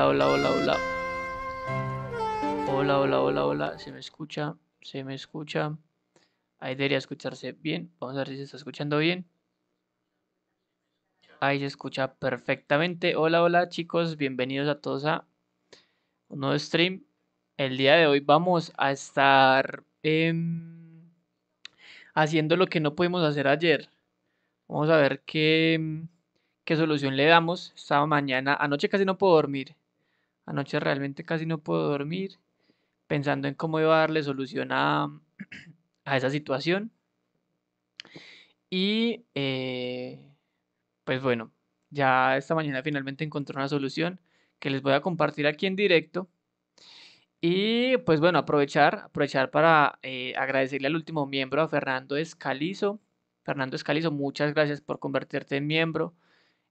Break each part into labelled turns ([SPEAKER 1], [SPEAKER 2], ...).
[SPEAKER 1] Hola, hola, hola, hola. Hola, hola, hola, ¿Se me escucha? ¿Se me escucha? Ahí debería escucharse bien. Vamos a ver si se está escuchando bien. Ahí se escucha perfectamente. Hola, hola chicos. Bienvenidos a todos a un nuevo stream. El día de hoy vamos a estar em, haciendo lo que no pudimos hacer ayer. Vamos a ver qué, qué solución le damos. estaba mañana, anoche casi no puedo dormir. Anoche realmente casi no puedo dormir pensando en cómo iba a darle solución a, esa situación. Y eh, pues bueno, ya esta mañana finalmente encontré una solución que les voy a compartir aquí en directo. Y pues bueno, aprovechar, aprovechar para eh, agradecerle al último miembro, a Fernando Escalizo. Fernando Escalizo, muchas gracias por convertirte en miembro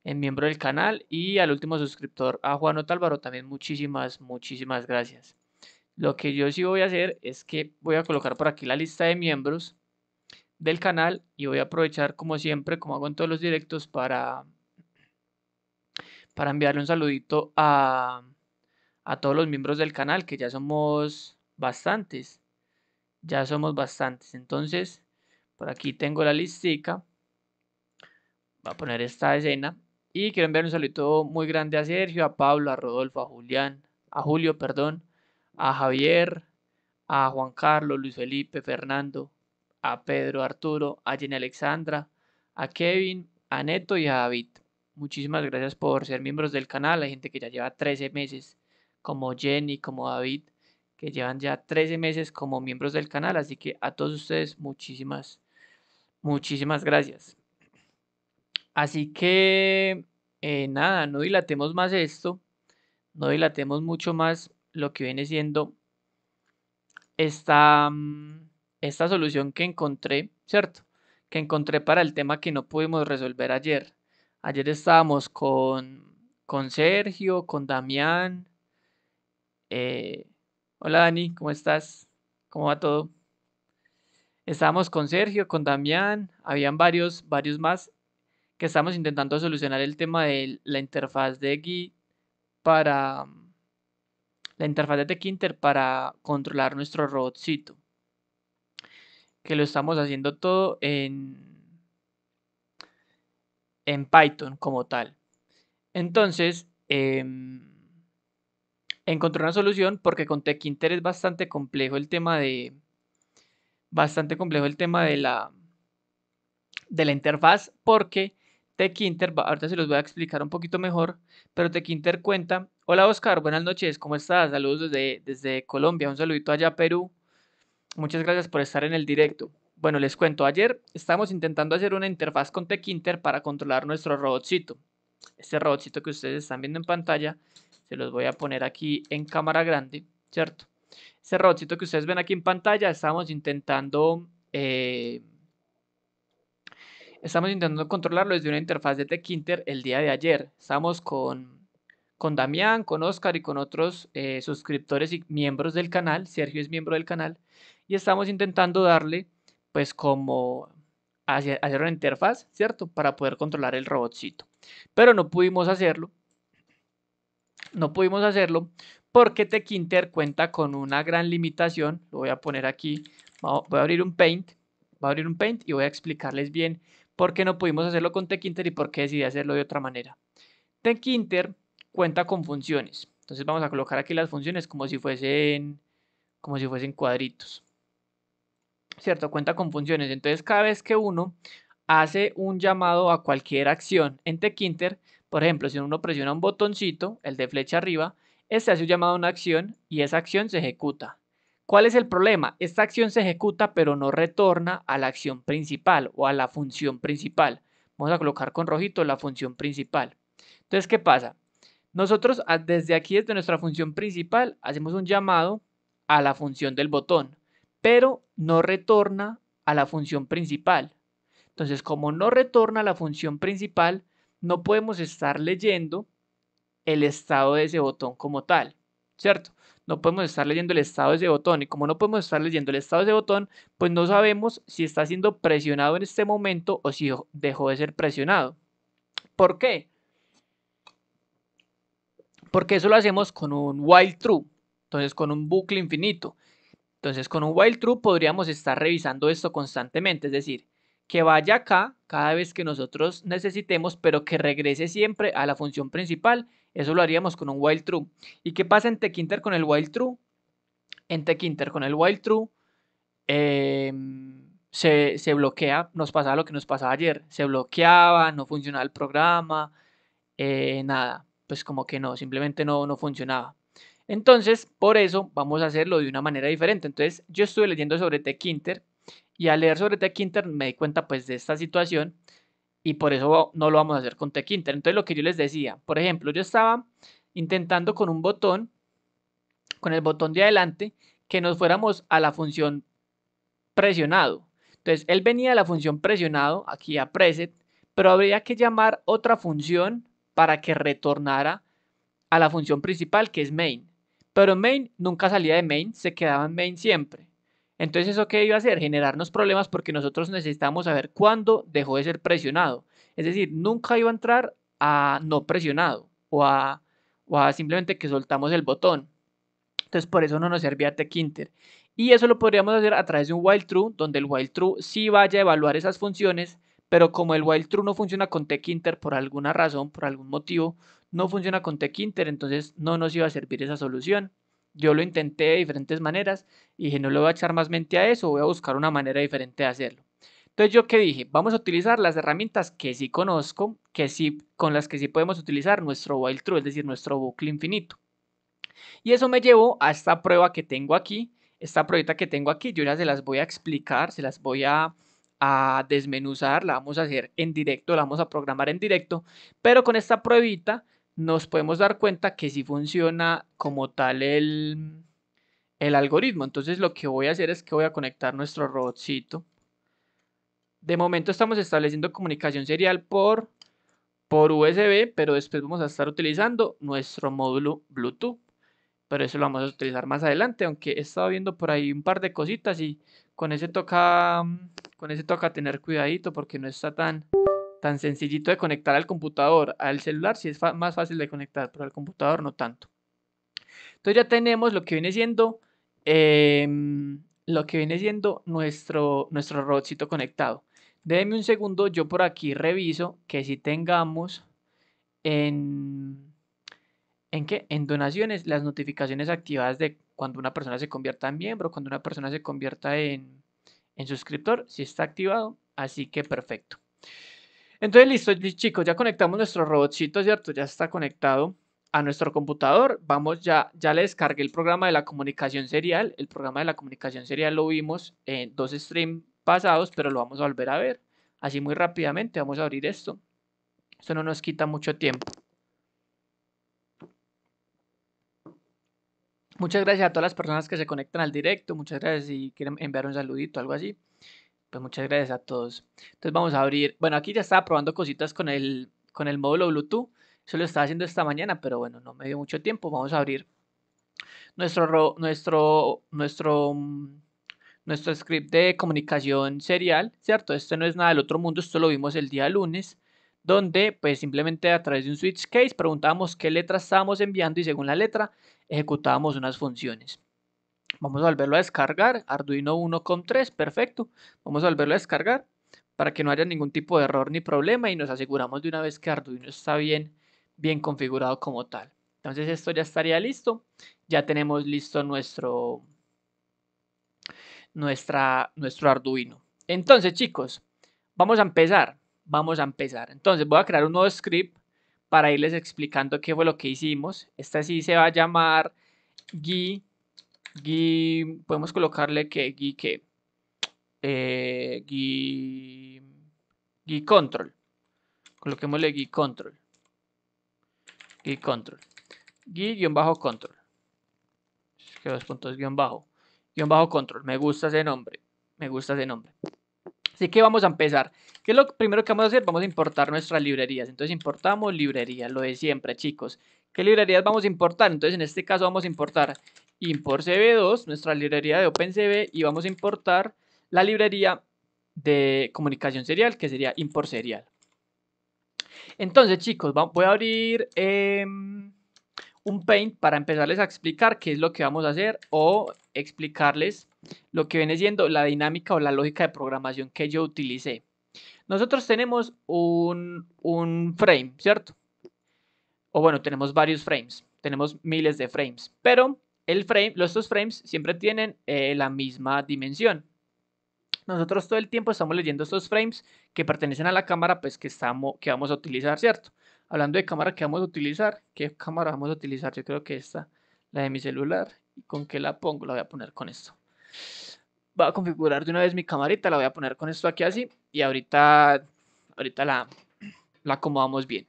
[SPEAKER 1] en eh, miembro del canal y al último suscriptor, a Juan Otálvaro, también muchísimas, muchísimas gracias. Lo que yo sí voy a hacer es que voy a colocar por aquí la lista de miembros del canal y voy a aprovechar como siempre, como hago en todos los directos, para, para enviarle un saludito a, a todos los miembros del canal, que ya somos bastantes. Ya somos bastantes. Entonces, por aquí tengo la listica. Voy a poner esta escena y quiero enviar un saludo muy grande a Sergio, a Pablo, a Rodolfo, a Julián, a Julio, perdón, a Javier, a Juan Carlos, Luis Felipe, Fernando, a Pedro, Arturo, a Jenny Alexandra, a Kevin, a Neto y a David. Muchísimas gracias por ser miembros del canal. Hay gente que ya lleva 13 meses, como Jenny, como David, que llevan ya 13 meses como miembros del canal. Así que a todos ustedes, muchísimas, muchísimas gracias. Así que, eh, nada, no dilatemos más esto, no dilatemos mucho más lo que viene siendo esta, mm, esta solución que encontré, ¿cierto? Que encontré para el tema que no pudimos resolver ayer. Ayer estábamos con, con Sergio, con Damián. Eh, hola Dani, ¿cómo estás? ¿Cómo va todo? Estábamos con Sergio, con Damián, habían varios, varios más que estamos intentando solucionar el tema de la interfaz de Git para mm, la interfaz de Tkinter para controlar nuestro robotcito. Que lo estamos haciendo todo en, en Python como tal. Entonces, em, encontré una solución porque con Tkinter es bastante complejo el tema de. Bastante complejo el tema de la de la interfaz porque Tequinter, ahorita se los voy a explicar un poquito mejor, pero Techinter cuenta, hola Oscar, buenas noches, ¿cómo estás? Saludos desde, desde Colombia, un saludito allá Perú, muchas gracias por estar en el directo. Bueno, les cuento, ayer estamos intentando hacer una interfaz con Tequinter para controlar nuestro robotcito. Este robotcito que ustedes están viendo en pantalla, se los voy a poner aquí en cámara grande, ¿cierto? Ese robotcito que ustedes ven aquí en pantalla, estamos intentando... Eh, Estamos intentando controlarlo desde una interfaz de TechInter el día de ayer. Estamos con, con Damián, con Oscar y con otros eh, suscriptores y miembros del canal. Sergio es miembro del canal. Y estamos intentando darle, pues, como hacer, hacer una interfaz, ¿cierto? Para poder controlar el robotcito. Pero no pudimos hacerlo. No pudimos hacerlo porque TechInter cuenta con una gran limitación. Lo voy a poner aquí. Voy a abrir un Paint. Voy a abrir un Paint y voy a explicarles bien por qué no pudimos hacerlo con techInter y por qué decidí hacerlo de otra manera. TechInter cuenta con funciones. Entonces vamos a colocar aquí las funciones como si fuesen, como si fuesen cuadritos. ¿Cierto? Cuenta con funciones. Entonces cada vez que uno hace un llamado a cualquier acción en techInter, por ejemplo, si uno presiona un botoncito, el de flecha arriba, este hace un llamado a una acción y esa acción se ejecuta. ¿Cuál es el problema? Esta acción se ejecuta pero no retorna a la acción principal o a la función principal. Vamos a colocar con rojito la función principal. Entonces, ¿qué pasa? Nosotros ah, desde aquí, desde nuestra función principal, hacemos un llamado a la función del botón, pero no retorna a la función principal. Entonces, como no retorna a la función principal, no podemos estar leyendo el estado de ese botón como tal, ¿cierto? no podemos estar leyendo el estado de ese botón. Y como no podemos estar leyendo el estado de ese botón, pues no sabemos si está siendo presionado en este momento o si dejó de ser presionado. ¿Por qué? Porque eso lo hacemos con un while true, entonces con un bucle infinito. Entonces con un while true podríamos estar revisando esto constantemente, es decir, que vaya acá cada vez que nosotros necesitemos, pero que regrese siempre a la función principal. Eso lo haríamos con un while true. ¿Y qué pasa en tkinter con el while true? En tkinter con el while true em, se, bloquea, nos pasaba lo que nos pasaba ayer, se bloqueaba, no funcionaba el programa, eh, nada, pues como que no, simplemente no, no funcionaba. Entonces, por eso vamos a hacerlo de una manera diferente. Entonces, yo estuve leyendo sobre tkinter y al leer sobre TechInter me di cuenta pues de esta situación y por eso no lo vamos a hacer con TechInter. Entonces lo que yo les decía, por ejemplo, yo estaba intentando con un botón, con el botón de adelante, que nos fuéramos a la función presionado. Entonces él venía a la función presionado, aquí a preset, pero habría que llamar otra función para que retornara a la función principal que es main. Pero main nunca salía de main, se quedaba en main siempre. Entonces, ¿eso qué iba a hacer? Generarnos problemas porque nosotros necesitamos saber cuándo dejó de ser presionado. Es decir, nunca iba a entrar a no presionado o a, simplemente que soltamos el botón. Entonces, por eso no nos servía Techinter Y eso lo podríamos hacer a través de un while true, donde el while true sí vaya a evaluar esas funciones, pero como el while true no funciona con Techinter por alguna razón, por algún motivo, no funciona con Techinter, entonces no nos iba a servir esa solución. Yo lo intenté de diferentes maneras y dije, no le voy a echar más mente a eso, voy a buscar una manera diferente de hacerlo. Entonces yo qué dije, vamos a utilizar las herramientas que sí conozco, que sí, con las que sí podemos utilizar nuestro while true, es decir, nuestro bucle infinito. Y eso me llevó a esta prueba que tengo aquí, esta prueba que tengo aquí, yo ya se las voy a explicar, se las voy a, a desmenuzar, la vamos a hacer en directo, la vamos a programar en directo, pero con esta pruebita nos podemos dar cuenta que sí funciona como tal el, el algoritmo. Entonces lo que voy a hacer es que voy a conectar nuestro robotcito. De momento estamos estableciendo comunicación serial por, por USB, pero después vamos a estar utilizando nuestro módulo Bluetooth. Pero eso lo vamos a utilizar más adelante, aunque he estado viendo por ahí un par de cositas y con ese toca, con ese toca tener cuidadito porque no está tan tan sencillito de conectar al computador. Al celular si es más fácil de conectar, pero al computador no tanto. Entonces ya tenemos lo que viene siendo, em, lo que viene siendo nuestro, nuestro robotcito conectado. Déjenme un segundo, yo por aquí reviso que si tengamos en, ¿en qué? En donaciones las notificaciones activadas de cuando una persona se convierta en miembro, cuando una persona se convierta en, en suscriptor, si está activado, así que perfecto. Entonces, listo, chicos, ya conectamos nuestro robotcito, ¿cierto? Ya está conectado a nuestro computador. Vamos ya, ya le descargué el programa de la comunicación serial. El programa de la comunicación serial lo vimos en dos streams pasados, pero lo vamos a volver a ver. Así muy rápidamente, vamos a abrir esto. Esto no nos quita mucho tiempo. Muchas gracias a todas las personas que se conectan al directo. Muchas gracias si quieren enviar un saludito, algo así. Pues muchas gracias a todos. Entonces vamos a abrir. Bueno, aquí ya estaba probando cositas con el, con el módulo Bluetooth. Eso lo estaba haciendo esta mañana, pero bueno, no me dio mucho tiempo. Vamos a abrir nuestro, nuestro, nuestro, mm, nuestro script de comunicación serial, ¿cierto? Esto no es nada del otro mundo, esto lo vimos el día lunes, donde pues simplemente a través de un switch case preguntábamos qué letra estábamos enviando y según la letra ejecutábamos unas funciones. Vamos a volverlo a descargar. Arduino 1.3, perfecto. Vamos a volverlo a descargar para que no haya ningún tipo de error ni problema y nos aseguramos de una vez que Arduino está bien, bien configurado como tal. Entonces esto ya estaría listo. Ya tenemos listo nuestro, nuestra, nuestro Arduino. Entonces chicos, vamos a empezar. Vamos a empezar. Entonces voy a crear un nuevo script para irles explicando qué fue lo que hicimos. Esta sí se va a llamar GUI Gui, podemos colocarle que Gui que eh, Gui, control. Coloquémosle Gui control. Gui control. Gui bajo control. dos puntos guión bajo. Guión bajo control. Me gusta ese nombre. Me gusta ese nombre. Así que vamos a empezar. ¿Qué es lo primero que vamos a hacer? Vamos a importar nuestras librerías. Entonces importamos librerías, lo de siempre, chicos. ¿Qué librerías vamos a importar? Entonces en este caso vamos a importar import cb2, nuestra librería de OpenCV, y vamos a importar la librería de comunicación serial, que sería import serial. Entonces, chicos, voy a abrir em, un Paint para empezarles a explicar qué es lo que vamos a hacer o explicarles lo que viene siendo la dinámica o la lógica de programación que yo utilicé. Nosotros tenemos un, un frame, ¿cierto? O bueno, tenemos varios frames, tenemos miles de frames, pero el frame, los dos frames siempre tienen eh, la misma dimensión. Nosotros todo el tiempo estamos leyendo estos frames que pertenecen a la cámara pues, que, estamos, que vamos a utilizar, ¿cierto? Hablando de cámara que vamos a utilizar, ¿qué cámara vamos a utilizar? Yo creo que esta, la de mi celular. ¿Y con qué la pongo? La voy a poner con esto. Voy a configurar de una vez mi camarita, la voy a poner con esto aquí así y ahorita, ahorita la, la acomodamos bien.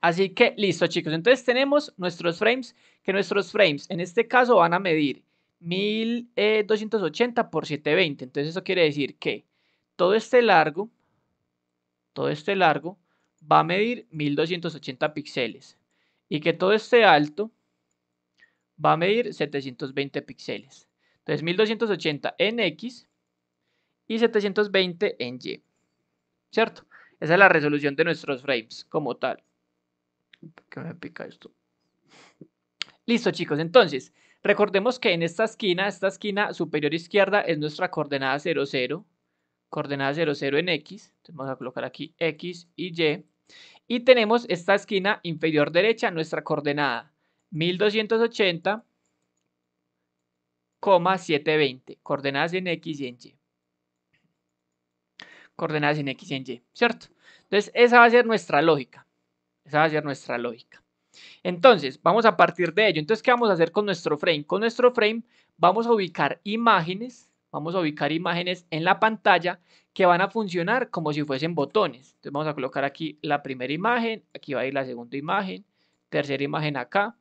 [SPEAKER 1] Así que listo chicos, entonces tenemos nuestros frames que nuestros frames en este caso van a medir 1280 eh, por 720. Entonces eso quiere decir que todo este largo, todo este largo va a medir 1280 píxeles y que todo este alto va a medir 720 píxeles. Entonces 1280 en X y 720 en Y. ¿Cierto? Esa es la resolución de nuestros frames como tal. qué me pica esto? Listo chicos, entonces recordemos que en esta esquina, esta esquina superior izquierda es nuestra coordenada 0, 0, coordenada 0, 0 en X, entonces vamos a colocar aquí X y Y, y tenemos esta esquina inferior derecha, nuestra coordenada 1280, 720, coordenadas en X y en Y. Coordenadas en X y en Y, ¿cierto? Entonces, esa va a ser nuestra lógica. Esa va a ser nuestra lógica. Entonces, vamos a partir de ello. Entonces, ¿qué vamos a hacer con nuestro frame? Con nuestro frame vamos a ubicar imágenes, vamos a ubicar imágenes en la pantalla que van a funcionar como si fuesen botones. Entonces, vamos a colocar aquí la primera imagen, aquí va a ir la segunda imagen, tercera imagen acá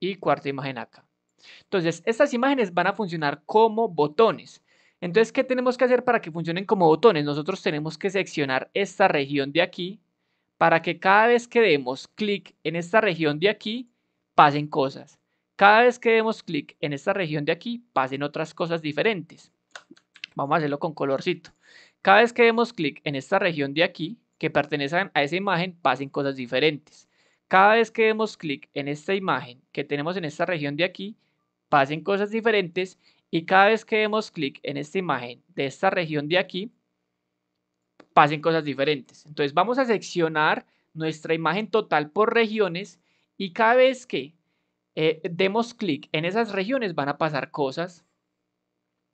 [SPEAKER 1] y cuarta imagen acá. Entonces, estas imágenes van a funcionar como botones. Entonces, ¿qué tenemos que hacer para que funcionen como botones? Nosotros tenemos que seccionar esta región de aquí, para que cada vez que demos clic en esta región de aquí, pasen cosas. Cada vez que demos clic en esta región de aquí, pasen otras cosas diferentes. Vamos a hacerlo con colorcito. Cada vez que demos clic en esta región de aquí, que pertenecen a esa imagen, pasen cosas diferentes. Cada vez que demos clic en esta imagen que tenemos en esta región de aquí, pasen cosas diferentes. Y cada vez que demos clic en esta imagen de esta región de aquí, pasen cosas diferentes. Entonces vamos a seccionar nuestra imagen total por regiones y cada vez que eh, demos clic en esas regiones van a pasar cosas.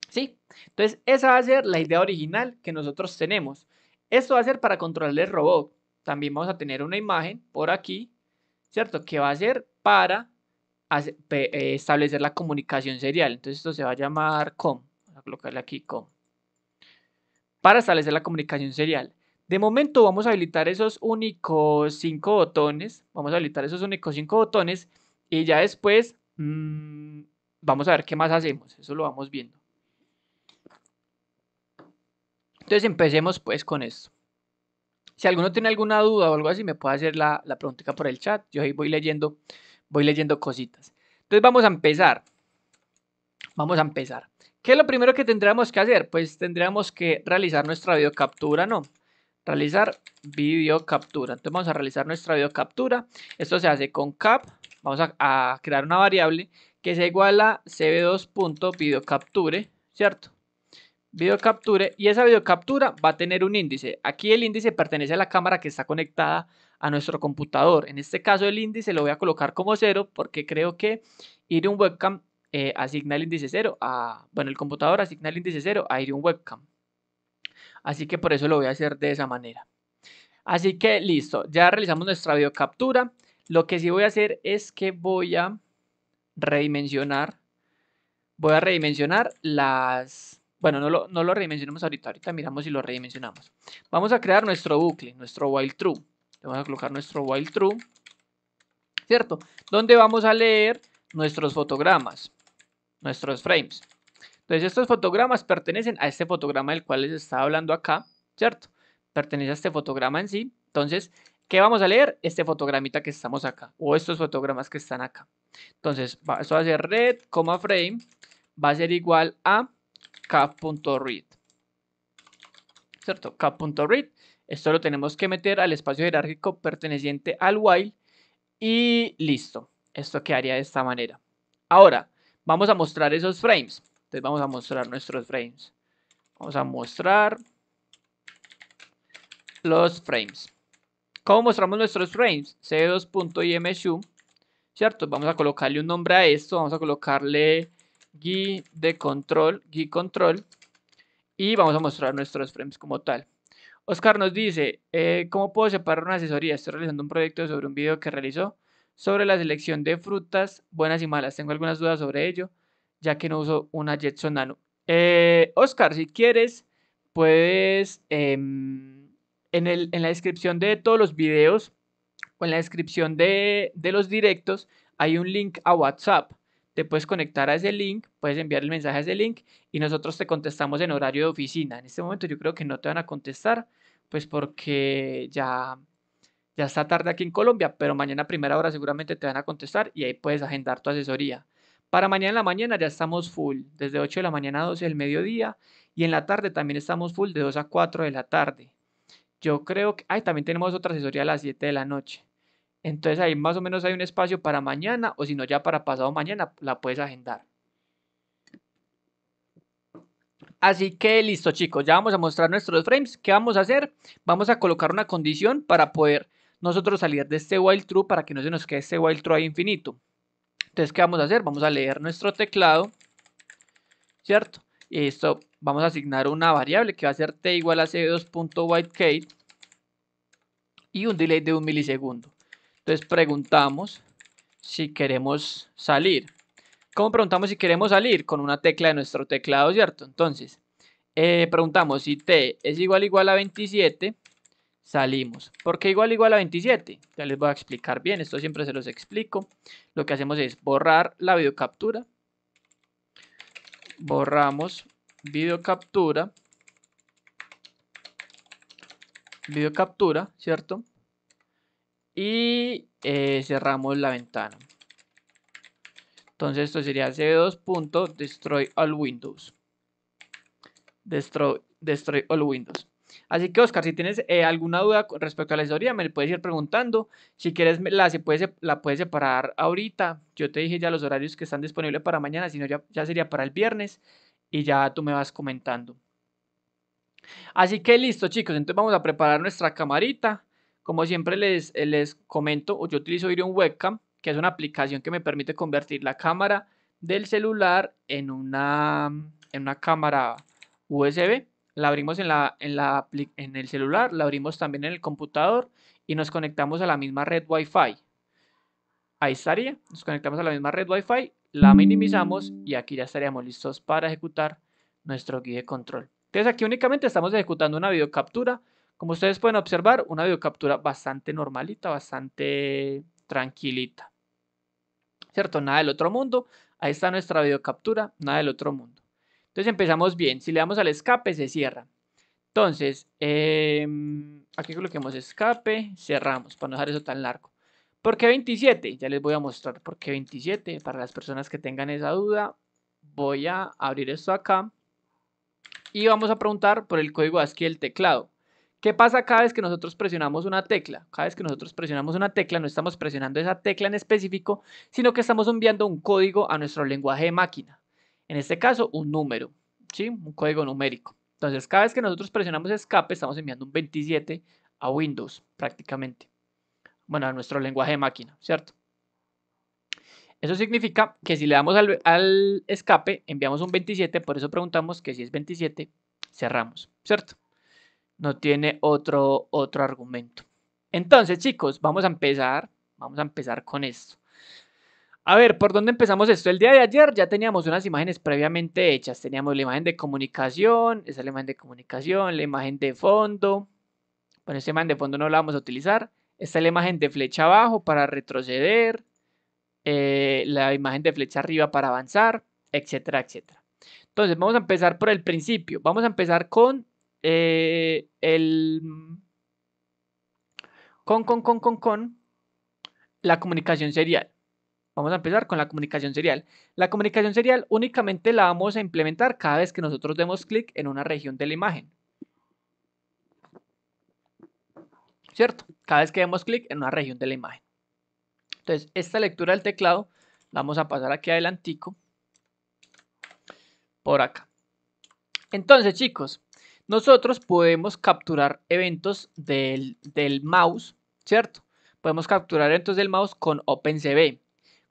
[SPEAKER 1] ¿Sí? Entonces esa va a ser la idea original que nosotros tenemos. Esto va a ser para controlar el robot. También vamos a tener una imagen por aquí, ¿cierto? Que va a ser para eh, establecer la comunicación serial. Entonces esto se va a llamar com. Voy a colocarle aquí com para establecer la comunicación serial. De momento vamos a habilitar esos únicos cinco botones, vamos a habilitar esos únicos cinco botones y ya después mm, vamos a ver qué más hacemos, eso lo vamos viendo. Entonces empecemos pues con esto. Si alguno tiene alguna duda o algo así, me puede hacer la, la preguntita por el chat. Yo ahí voy leyendo, voy leyendo cositas. Entonces vamos a empezar. Vamos a empezar. ¿Qué es lo primero que tendríamos que hacer? Pues tendríamos que realizar nuestra videocaptura, ¿no? Realizar videocaptura. Entonces vamos a realizar nuestra videocaptura. Esto se hace con cap. Vamos a, crear una variable que sea igual a cb2.videocapture, ¿cierto? Videocapture. Y esa videocaptura va a tener un índice. Aquí el índice pertenece a la cámara que está conectada a nuestro computador. En este caso el índice lo voy a colocar como cero porque creo que ir un webcam eh, asigna el índice 0 a, bueno, el computador asigna el índice 0 a un Webcam. Así que por eso lo voy a hacer de esa manera. Así que listo, ya realizamos nuestra videocaptura. Lo que sí voy a hacer es que voy a redimensionar, voy a redimensionar las, bueno, no lo, no lo redimensionamos ahorita, ahorita miramos si lo redimensionamos. Vamos a crear nuestro bucle, nuestro while true. vamos a colocar nuestro while true, ¿cierto? Donde vamos a leer nuestros fotogramas nuestros frames. Entonces estos fotogramas pertenecen a este fotograma del cual les estaba hablando acá, ¿cierto? Pertenece a este fotograma en sí. Entonces, ¿qué vamos a leer? Este fotogramita que estamos acá, o estos fotogramas que están acá. Entonces, esto va a ser red, frame, va a ser igual a cap.read. ¿Cierto? cap.read. Esto lo tenemos que meter al espacio jerárquico perteneciente al while y listo. Esto quedaría de esta manera. Ahora, Vamos a mostrar esos frames. Entonces vamos a mostrar nuestros frames. Vamos a mostrar los frames. ¿Cómo mostramos nuestros frames? c 2imsu ¿cierto? Vamos a colocarle un nombre a esto. Vamos a colocarle gui de control, gui control. Y vamos a mostrar nuestros frames como tal. Oscar nos dice, eh, ¿cómo puedo separar una asesoría? Estoy realizando un proyecto sobre un video que realizó sobre la selección de frutas, buenas y malas, tengo algunas dudas sobre ello, ya que no uso una Jetson Nano. Eh, Oscar, si quieres, puedes em, en, en, la descripción de todos los videos o en la descripción de, de los directos hay un link a WhatsApp te puedes conectar a ese link, puedes enviar el mensaje a ese link y nosotros te contestamos en horario de oficina. En este momento yo creo que no te van a contestar, pues porque ya ya está tarde aquí en Colombia, pero mañana a primera hora seguramente te van a contestar y ahí puedes agendar tu asesoría. Para mañana en la mañana ya estamos full, desde 8 de la mañana a 12 del mediodía y en la tarde también estamos full de 2 a 4 de la tarde. Yo creo que, ay, también tenemos otra asesoría a las 7 de la noche. Entonces ahí más o menos hay un espacio para mañana o si no ya para pasado mañana la puedes agendar. Así que listo chicos, ya vamos a mostrar nuestros frames. ¿Qué vamos a hacer? Vamos a colocar una condición para poder nosotros salir de este while true para que no se nos quede este while true ahí infinito. Entonces, ¿qué vamos a hacer? Vamos a leer nuestro teclado, ¿cierto? Y esto vamos a asignar una variable que va a ser t igual a c 2whitecade y un delay de un milisegundo. Entonces preguntamos si queremos salir. ¿Cómo preguntamos si queremos salir? Con una tecla de nuestro teclado, ¿cierto? Entonces, eh, preguntamos si t es igual igual a 27 salimos. Porque igual igual a 27. Ya les voy a explicar bien, esto siempre se los explico. Lo que hacemos es borrar la videocaptura. Borramos videocaptura. Videocaptura, ¿cierto? Y eh, cerramos la ventana. Entonces esto sería c2.destroy all windows. Destroy, destroy all windows. Así que, Oscar, si tienes eh, alguna duda respecto a la historia, me puedes ir preguntando. Si quieres, la, se puede, la puedes separar ahorita. Yo te dije ya los horarios que están disponibles para mañana, si no, ya, ya sería para el viernes y ya tú me vas comentando. Así que listo, chicos. Entonces vamos a preparar nuestra camarita. Como siempre les, eh, les comento, yo utilizo un Webcam, que es una aplicación que me permite convertir la cámara del celular en una, en una cámara USB la abrimos en, la, en, la, en el celular, la abrimos también en el computador y nos conectamos a la misma red Wi-Fi. Ahí estaría, nos conectamos a la misma red Wi-Fi, la minimizamos y aquí ya estaríamos listos para ejecutar nuestro guía de control. Entonces aquí únicamente estamos ejecutando una videocaptura. Como ustedes pueden observar, una videocaptura bastante normalita, bastante tranquilita. ¿Cierto? Nada del otro mundo. Ahí está nuestra videocaptura, nada del otro mundo. Entonces empezamos bien. Si le damos al escape, se cierra. Entonces, em, aquí coloquemos escape, cerramos, para no dejar eso tan largo. ¿Por qué 27? Ya les voy a mostrar por qué 27. Para las personas que tengan esa duda, voy a abrir esto acá. Y vamos a preguntar por el código ASCII del teclado. ¿Qué pasa cada vez que nosotros presionamos una tecla? Cada vez que nosotros presionamos una tecla, no estamos presionando esa tecla en específico, sino que estamos enviando un código a nuestro lenguaje de máquina. En este caso, un número, ¿sí? un código numérico. Entonces, cada vez que nosotros presionamos escape, estamos enviando un 27 a Windows prácticamente. Bueno, a nuestro lenguaje de máquina, ¿cierto? Eso significa que si le damos al, escape, enviamos un 27, por eso preguntamos que si es 27, cerramos, ¿cierto? No tiene otro, otro argumento. Entonces, chicos, vamos a empezar, vamos a empezar con esto. A ver, ¿por dónde empezamos esto? El día de ayer ya teníamos unas imágenes previamente hechas. Teníamos la imagen de comunicación, esa es la imagen de comunicación, la imagen de fondo. Bueno, esa imagen de fondo no la vamos a utilizar. Esta es la imagen de flecha abajo para retroceder, eh, la imagen de flecha arriba para avanzar, etcétera, etcétera. Entonces, vamos a empezar por el principio. Vamos a empezar con eh, el... con, con, con la comunicación serial. Vamos a empezar con la comunicación serial. La comunicación serial únicamente la vamos a implementar cada vez que nosotros demos clic en una región de la imagen. ¿Cierto? Cada vez que demos clic en una región de la imagen. Entonces, esta lectura del teclado vamos a pasar aquí adelantico. Por acá. Entonces, chicos, nosotros podemos capturar eventos del, del mouse, ¿cierto? Podemos capturar eventos del mouse con OpenCV.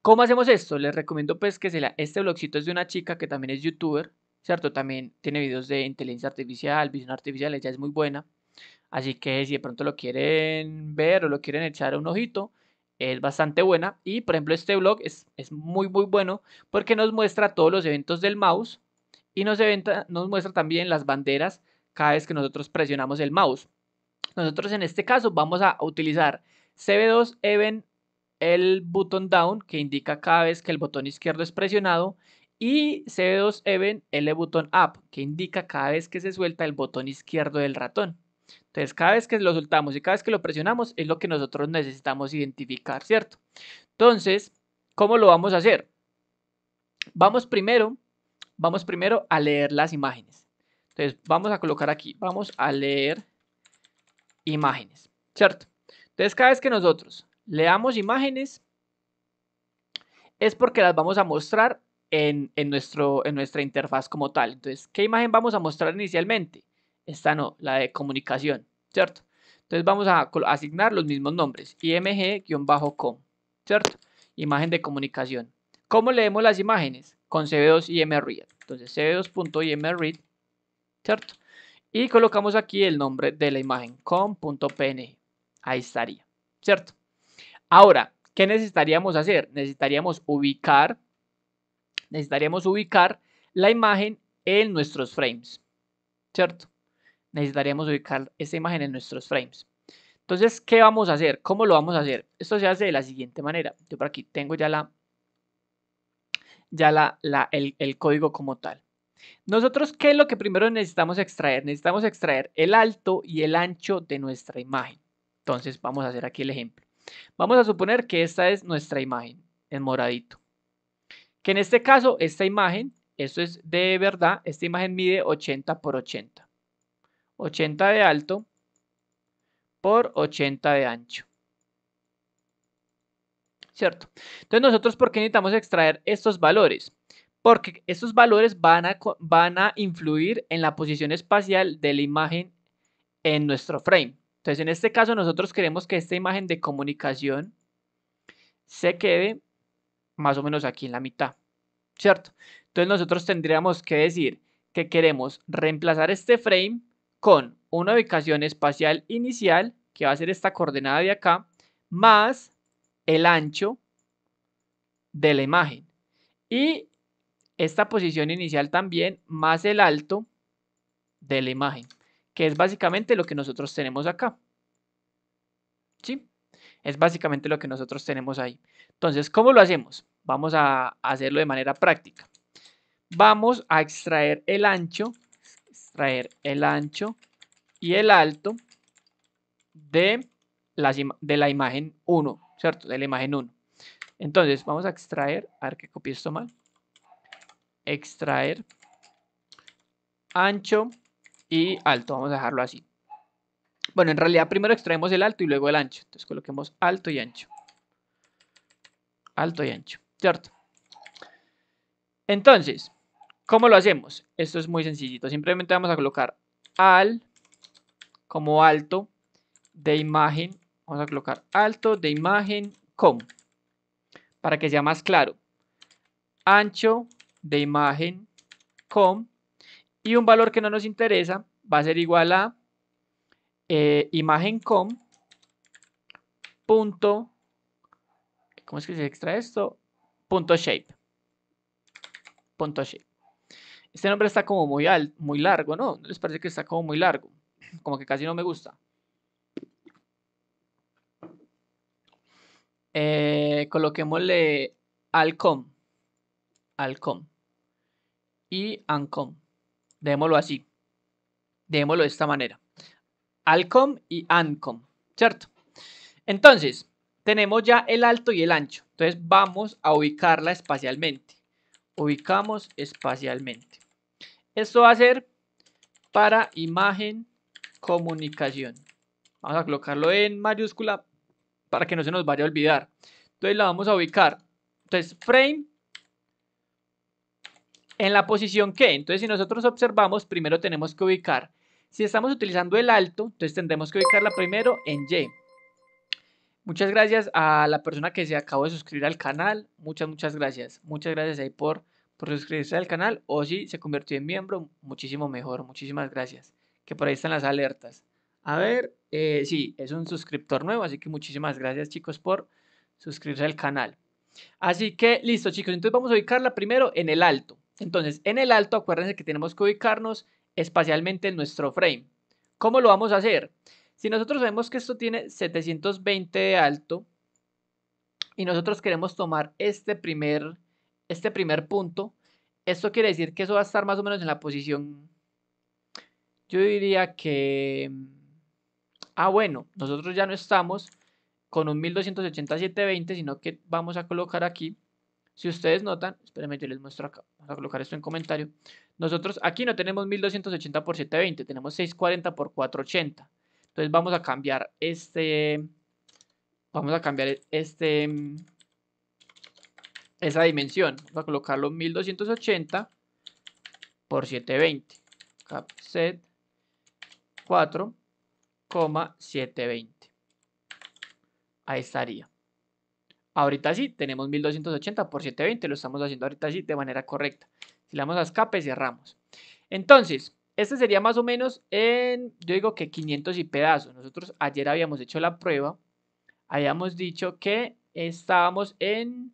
[SPEAKER 1] ¿Cómo hacemos esto? Les recomiendo pues que Este blogcito es de una chica que también es youtuber, ¿cierto? También tiene videos de inteligencia artificial, visión artificial, ella es muy buena. Así que si de pronto lo quieren ver o lo quieren echar un ojito, es bastante buena. Y por ejemplo este blog es, es muy muy bueno porque nos muestra todos los eventos del mouse y nos, nos muestra también las banderas cada vez que nosotros presionamos el mouse. Nosotros en este caso vamos a utilizar CB2 Event el button down, que indica cada vez que el botón izquierdo es presionado, y c 2 even L button up, que indica cada vez que se suelta el botón izquierdo del ratón. Entonces, cada vez que lo soltamos y cada vez que lo presionamos es lo que nosotros necesitamos identificar, ¿cierto? Entonces, ¿cómo lo vamos a hacer? Vamos primero, vamos primero a leer las imágenes. Entonces, vamos a colocar aquí, vamos a leer imágenes, ¿cierto? Entonces, cada vez que nosotros Leamos damos imágenes, es porque las vamos a mostrar en, nuestro, en nuestra interfaz como tal. Entonces, ¿qué imagen vamos a mostrar inicialmente? Esta no, la de comunicación, ¿cierto? Entonces vamos a asignar los mismos nombres, img-com, ¿cierto? Imagen de comunicación. ¿Cómo leemos las imágenes? Con cb2imread. Entonces cb2.imread, ¿cierto? Y colocamos aquí el nombre de la imagen, com.png. Ahí estaría, ¿cierto? Ahora, ¿qué necesitaríamos hacer? Necesitaríamos ubicar, necesitaríamos ubicar la imagen en nuestros frames, ¿cierto? Necesitaríamos ubicar esta imagen en nuestros frames. Entonces, ¿qué vamos a hacer? ¿Cómo lo vamos a hacer? Esto se hace de la siguiente manera. Yo por aquí tengo ya la, ya la, el, el código como tal. Nosotros, ¿qué es lo que primero necesitamos extraer? Necesitamos extraer el alto y el ancho de nuestra imagen. Entonces, vamos a hacer aquí el ejemplo. Vamos a suponer que esta es nuestra imagen en moradito. Que en este caso, esta imagen, esto es de verdad, esta imagen mide 80 por 80. 80 de alto por 80 de ancho. ¿Cierto? Entonces nosotros, ¿por qué necesitamos extraer estos valores? Porque estos valores van a, van a influir en la posición espacial de la imagen en nuestro frame. Entonces, en este caso, nosotros queremos que esta imagen de comunicación se quede más o menos aquí en la mitad, ¿cierto? Entonces, nosotros tendríamos que decir que queremos reemplazar este frame con una ubicación espacial inicial, que va a ser esta coordenada de acá, más el ancho de la imagen. Y esta posición inicial también, más el alto de la imagen que es básicamente lo que nosotros tenemos acá. ¿Sí? Es básicamente lo que nosotros tenemos ahí. Entonces, ¿cómo lo hacemos? Vamos a hacerlo de manera práctica. Vamos a extraer el ancho, extraer el ancho y el alto de la, imagen 1, ¿cierto? De la imagen 1. Entonces, vamos a extraer, a ver que copié esto mal. Extraer ancho y alto, vamos a dejarlo así. Bueno, en realidad primero extraemos el alto y luego el ancho. Entonces coloquemos alto y ancho. Alto y ancho, ¿cierto? Entonces, ¿cómo lo hacemos? Esto es muy sencillito. Simplemente vamos a colocar al como alto de imagen. Vamos a colocar alto de imagen con. Para que sea más claro. Ancho de imagen com y un valor que no nos interesa va a ser igual a eh, imagen.com. Punto, ¿Cómo es que se extrae esto? Punto shape. Punto shape. Este nombre está como muy, muy largo, ¿no? les parece que está como muy largo? Como que casi no me gusta. Eh, coloquémosle alcom, alcom y ancom. Démoslo así. démoslo de esta manera. Alcom y Ancom, ¿cierto? Entonces, tenemos ya el alto y el ancho. Entonces, vamos a ubicarla espacialmente. Ubicamos espacialmente. Esto va a ser para imagen comunicación. Vamos a colocarlo en mayúscula para que no se nos vaya a olvidar. Entonces, la vamos a ubicar. Entonces, frame en la posición que. Entonces, si nosotros observamos, primero tenemos que ubicar. Si estamos utilizando el alto, entonces tendremos que ubicarla primero en Y. Muchas gracias a la persona que se acabó de suscribir al canal. Muchas, muchas gracias. Muchas gracias ahí por, por suscribirse al canal. O si se convirtió en miembro, muchísimo mejor. Muchísimas gracias. Que por ahí están las alertas. A ver, eh, sí, es un suscriptor nuevo, así que muchísimas gracias chicos por suscribirse al canal. Así que listo chicos, entonces vamos a ubicarla primero en el alto. Entonces, en el alto, acuérdense que tenemos que ubicarnos espacialmente en nuestro frame. ¿Cómo lo vamos a hacer? Si nosotros vemos que esto tiene 720 de alto y nosotros queremos tomar este primer, este primer punto, esto quiere decir que eso va a estar más o menos en la posición, yo diría que, mm, ah bueno, nosotros ya no estamos con un 1280 sino que vamos a colocar aquí si ustedes notan, espérenme, yo les muestro acá, vamos a colocar esto en comentario. Nosotros aquí no tenemos 1280 por 720, tenemos 640 por 480. Entonces vamos a cambiar este, vamos a cambiar este, esa dimensión. Vamos a colocarlo 1280 por 720. Capset 4,720. Ahí estaría. Ahorita sí, tenemos 1280 por 720, lo estamos haciendo ahorita sí de manera correcta. Si le damos a escape, cerramos. Entonces, este sería más o menos en, yo digo que 500 y pedazos. Nosotros ayer habíamos hecho la prueba, habíamos dicho que estábamos en,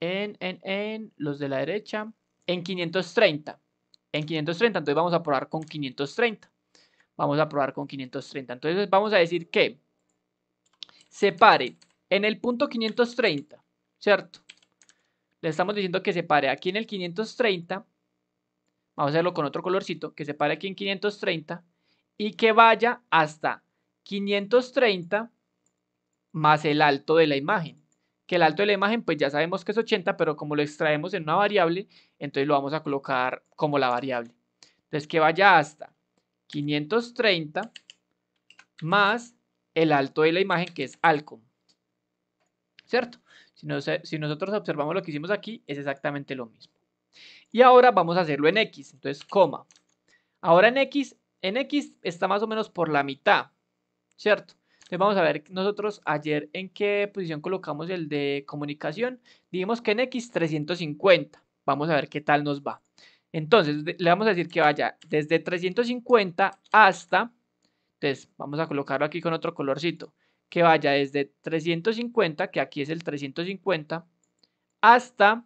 [SPEAKER 1] en, en, en, los de la derecha, en 530. En 530, entonces vamos a probar con 530. Vamos a probar con 530. Entonces vamos a decir que separe en el punto 530, ¿cierto? Le estamos diciendo que se pare aquí en el 530. Vamos a hacerlo con otro colorcito. Que se pare aquí en 530 y que vaya hasta 530 más el alto de la imagen. Que el alto de la imagen, pues ya sabemos que es 80, pero como lo extraemos en una variable, entonces lo vamos a colocar como la variable. Entonces que vaya hasta 530 más el alto de la imagen, que es alcom. ¿cierto? Si, nosotros observamos lo que hicimos aquí, es exactamente lo mismo. Y ahora vamos a hacerlo en X, entonces coma. Ahora en X, en X está más o menos por la mitad, ¿cierto? Entonces vamos a ver nosotros ayer en qué posición colocamos el de comunicación. Dijimos que en X 350. Vamos a ver qué tal nos va. Entonces le vamos a decir que vaya desde 350 hasta... Entonces vamos a colocarlo aquí con otro colorcito que vaya desde 350, que aquí es el 350, hasta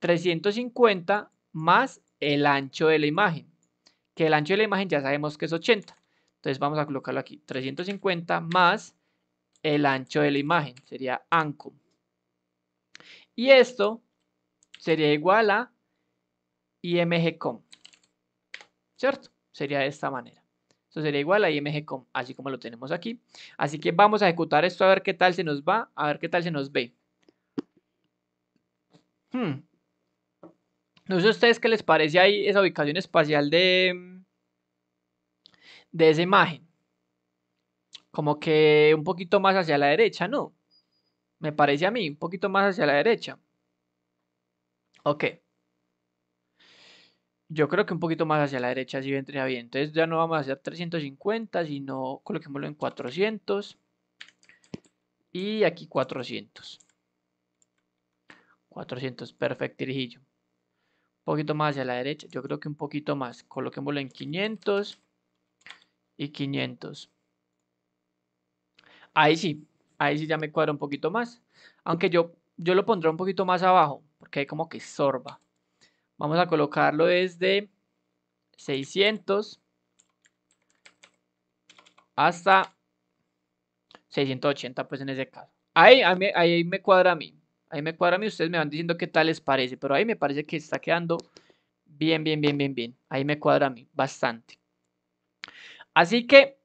[SPEAKER 1] 350 más el ancho de la imagen, que el ancho de la imagen ya sabemos que es 80. Entonces vamos a colocarlo aquí, 350 más el ancho de la imagen, sería ANCOM. Y esto sería igual a IMGCOM, ¿cierto? Sería de esta manera. Esto sería igual a img.com, así como lo tenemos aquí. Así que vamos a ejecutar esto a ver qué tal se nos va, a ver qué tal se nos ve. Hmm. No sé a ustedes qué les parece ahí esa ubicación espacial de, de esa imagen. Como que un poquito más hacia la derecha, ¿no? Me parece a mí, un poquito más hacia la derecha. Ok. Yo creo que un poquito más hacia la derecha Así vendría bien. Entonces ya no vamos a hacer 350, sino coloquémoslo en 400. Y aquí 400. 400, perfecto, dirijillo. Un poquito más hacia la derecha, yo creo que un poquito más. Coloquémoslo en 500 y 500. Ahí sí, ahí sí ya me cuadra un poquito más. Aunque yo, yo lo pondré un poquito más abajo, porque hay como que sorba. Vamos a colocarlo desde 600 hasta 680, pues en ese caso. Ahí, ahí, me cuadra a mí. Ahí me cuadra a mí. Ustedes me van diciendo qué tal les parece. Pero ahí me parece que está quedando bien, bien, bien, bien, bien. Ahí me cuadra a mí. Bastante. Así que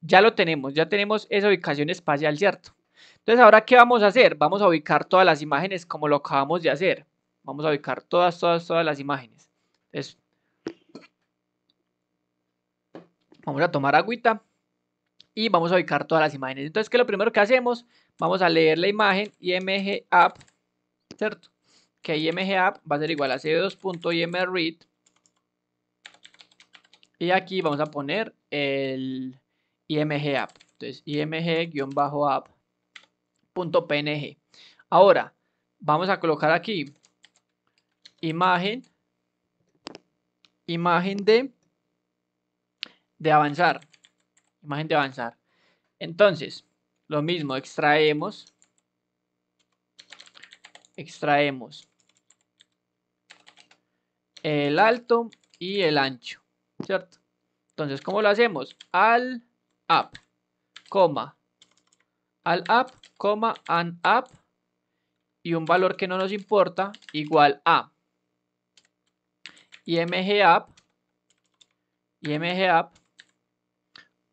[SPEAKER 1] ya lo tenemos. Ya tenemos esa ubicación espacial, ¿cierto? Entonces, ¿ahora qué vamos a hacer? Vamos a ubicar todas las imágenes como lo acabamos de hacer. Vamos a ubicar todas, todas, todas las imágenes. Entonces, vamos a tomar agüita y vamos a ubicar todas las imágenes. Entonces, ¿qué lo primero que hacemos? Vamos a leer la imagen img app, ¿cierto? Que img app va a ser igual a c2.imread. Y aquí vamos a poner el img app. Entonces, img-app.png. Ahora, vamos a colocar aquí imagen, imagen de, de avanzar, imagen de avanzar. Entonces, lo mismo, extraemos, extraemos el alto y el ancho, ¿cierto? Entonces, ¿cómo lo hacemos? Al app coma, al app coma, an up, y un valor que no nos importa, igual a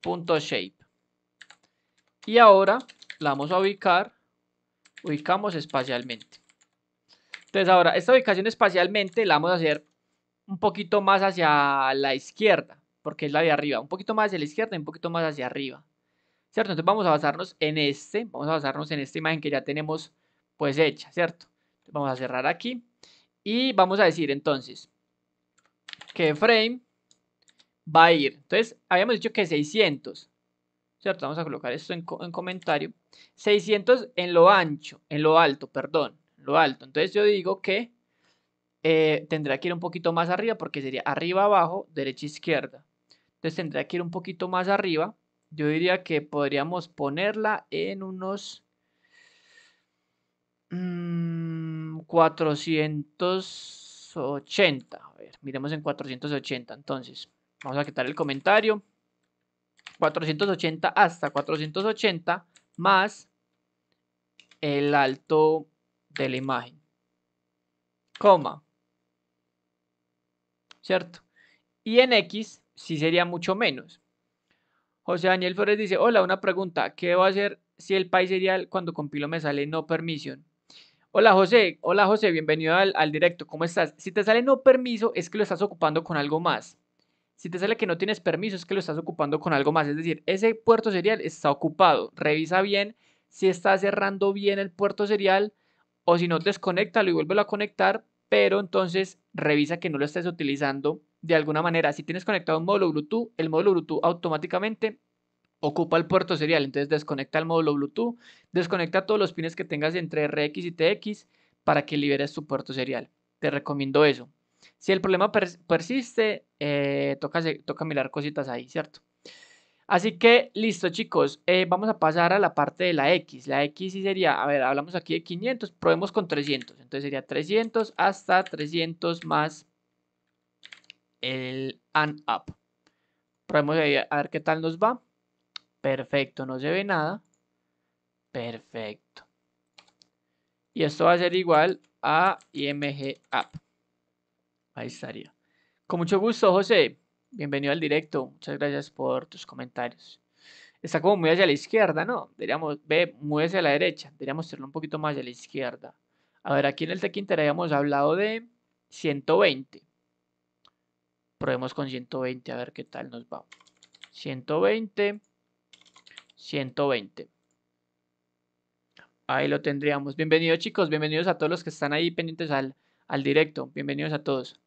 [SPEAKER 1] punto shape y ahora la vamos a ubicar ubicamos espacialmente entonces ahora esta ubicación espacialmente la vamos a hacer un poquito más hacia la izquierda porque es la de arriba un poquito más hacia la izquierda y un poquito más hacia arriba ¿cierto? entonces vamos a basarnos en este vamos a basarnos en esta imagen que ya tenemos pues hecha ¿cierto? vamos a cerrar aquí y vamos a decir entonces que frame va a ir. Entonces, habíamos dicho que 600, ¿cierto? Vamos a colocar esto en, comentario. 600 en lo ancho, en lo alto, perdón, lo alto. Entonces yo digo que eh, tendrá que ir un poquito más arriba porque sería arriba, abajo, derecha, izquierda. Entonces tendrá que ir un poquito más arriba. Yo diría que podríamos ponerla en unos 400 mm, 480. A ver, miremos en 480 entonces. Vamos a quitar el comentario. 480 hasta 480 más el alto de la imagen. Coma. ¿Cierto? Y en X sí sería mucho menos. José Daniel Flores dice, hola, una pregunta. ¿Qué va a hacer si el país serial cuando compilo me sale no permission? Hola José, hola José, bienvenido al, directo, ¿cómo estás? Si te sale no permiso, es que lo estás ocupando con algo más. Si te sale que no tienes permiso, es que lo estás ocupando con algo más. Es decir, ese puerto serial está ocupado. Revisa bien si está cerrando bien el puerto serial o si no, desconectalo y vuélvelo a conectar, pero entonces revisa que no lo estés utilizando de alguna manera. Si tienes conectado un módulo Bluetooth, el módulo Bluetooth automáticamente ocupa el puerto serial. Entonces desconecta el módulo Bluetooth, desconecta todos los pines que tengas entre RX y TX para que liberes tu puerto serial. Te recomiendo eso. Si el problema persiste, eh, toca, mirar cositas ahí, ¿cierto? Así que listo chicos, eh, vamos a pasar a la parte de la X. La X sí sería, a ver, hablamos aquí de 500, probemos con 300. Entonces sería 300 hasta 300 más el Unup UP. Probemos a ver qué tal nos va. Perfecto, no se ve nada. Perfecto. Y esto va a ser igual a IMG App. Ahí estaría. Con mucho gusto, José. Bienvenido al directo. Muchas gracias por tus comentarios. Está como muy hacia la izquierda, ¿no? Diríamos, ve, muy hacia la derecha. Deberíamos hacerlo un poquito más hacia la izquierda. A ver, aquí en el Tequinter habíamos hablado de 120. Probemos con 120 a ver qué tal nos va. 120. 120. Ahí lo tendríamos. Bienvenidos chicos, bienvenidos a todos los que están ahí pendientes al, al directo. Bienvenidos a todos.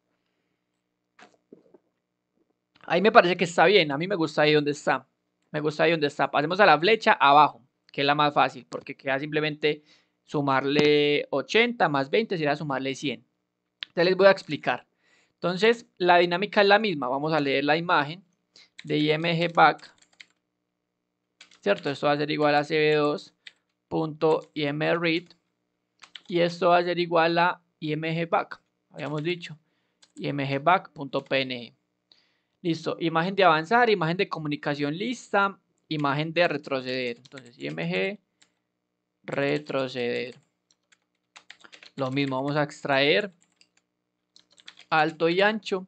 [SPEAKER 1] Ahí me parece que está bien, a mí me gusta ahí donde está. Me gusta ahí donde está. Pasemos a la flecha abajo, que es la más fácil, porque queda simplemente sumarle 80 más 20, será sumarle 100. Entonces les voy a explicar. Entonces la dinámica es la misma, vamos a leer la imagen de IMG Back ¿cierto? Esto va a ser igual a cb2.imread y esto va a ser igual a imgback, habíamos dicho, imgback.png. Listo, imagen de avanzar, imagen de comunicación lista, imagen de retroceder. Entonces, img retroceder. Lo mismo, vamos a extraer alto y ancho.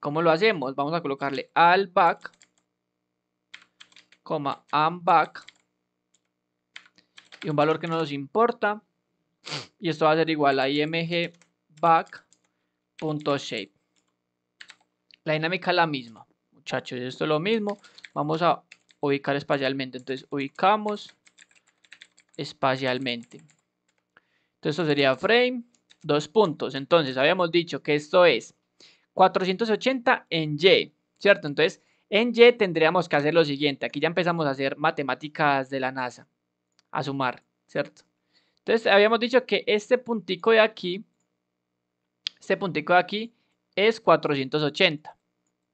[SPEAKER 1] ¿Cómo lo hacemos? Vamos a colocarle al back coma, un back. Y un valor que no nos importa. Y esto va a ser igual a img La dinámica es la misma, muchachos. Esto es lo mismo. Vamos a ubicar espacialmente. Entonces, ubicamos espacialmente. Entonces, esto sería frame, dos puntos. Entonces, habíamos dicho que esto es 480 en Y, ¿cierto? Entonces, en Y tendríamos que hacer lo siguiente. Aquí ya empezamos a hacer matemáticas de la NASA. A sumar, ¿cierto? Entonces habíamos dicho que este puntico de aquí, este puntico de aquí es 480,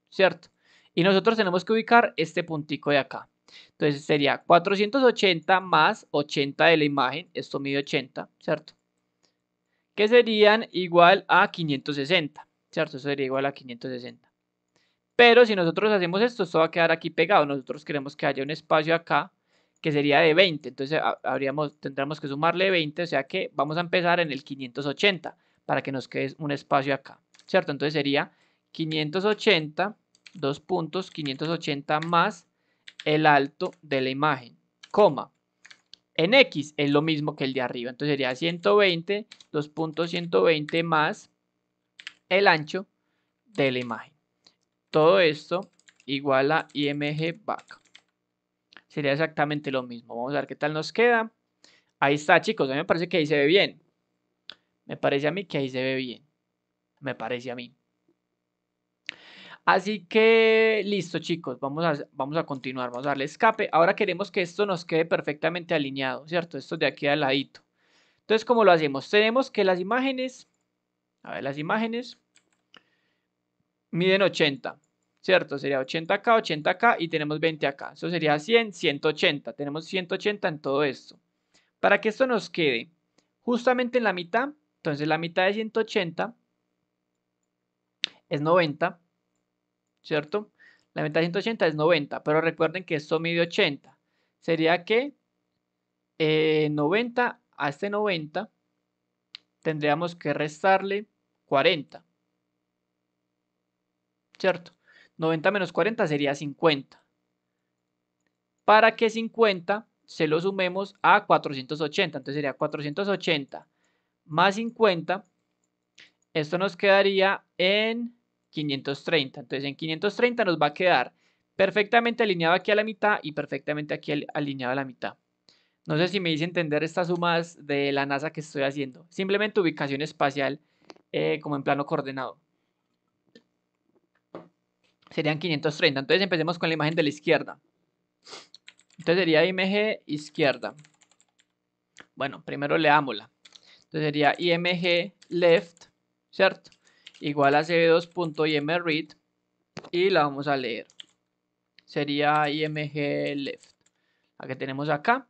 [SPEAKER 1] ¿cierto? Y nosotros tenemos que ubicar este puntico de acá. Entonces sería 480 más 80 de la imagen, esto mide 80, ¿cierto? Que serían igual a 560, ¿cierto? Eso sería igual a 560. Pero si nosotros hacemos esto, esto va a quedar aquí pegado. Nosotros queremos que haya un espacio acá que sería de 20. Entonces habríamos, que sumarle 20, o sea que vamos a empezar en el 580 para que nos quede un espacio acá, ¿cierto? Entonces sería 580, 2 puntos, 580 más el alto de la imagen, coma. En X es lo mismo que el de arriba, entonces sería 120, puntos, 120 más el ancho de la imagen. Todo esto igual a img back. Sería exactamente lo mismo. Vamos a ver qué tal nos queda. Ahí está, chicos. A mí me parece que ahí se ve bien. Me parece a mí que ahí se ve bien. Me parece a mí. Así que listo chicos, vamos a, vamos a continuar, vamos a darle escape. Ahora queremos que esto nos quede perfectamente alineado, ¿cierto? Esto de aquí al ladito. Entonces, ¿cómo lo hacemos? Tenemos que las imágenes, a ver, las imágenes miden 80. ¿cierto? Sería 80 acá, 80 acá y tenemos 20 acá Eso sería 100, 180. Tenemos 180 en todo esto. Para que esto nos quede justamente en la mitad, entonces la mitad de 180 es 90, ¿cierto? La mitad de 180 es 90, pero recuerden que esto mide 80. Sería que 90 eh, a este 90 tendríamos que restarle 40. ¿Cierto? 90 menos 40 sería 50. Para que 50 se lo sumemos a 480, entonces sería 480 más 50, esto nos quedaría en 530. Entonces en 530 nos va a quedar perfectamente alineado aquí a la mitad y perfectamente aquí alineado a la mitad. No sé si me hice entender estas sumas de la NASA que estoy haciendo. Simplemente ubicación espacial eh, como en plano coordenado serían 530. Entonces empecemos con la imagen de la izquierda. Entonces sería IMG izquierda. Bueno, primero leámosla. Entonces sería IMG left, ¿cierto? Igual a c 2imread y la vamos a leer. Sería IMG left. La que tenemos acá.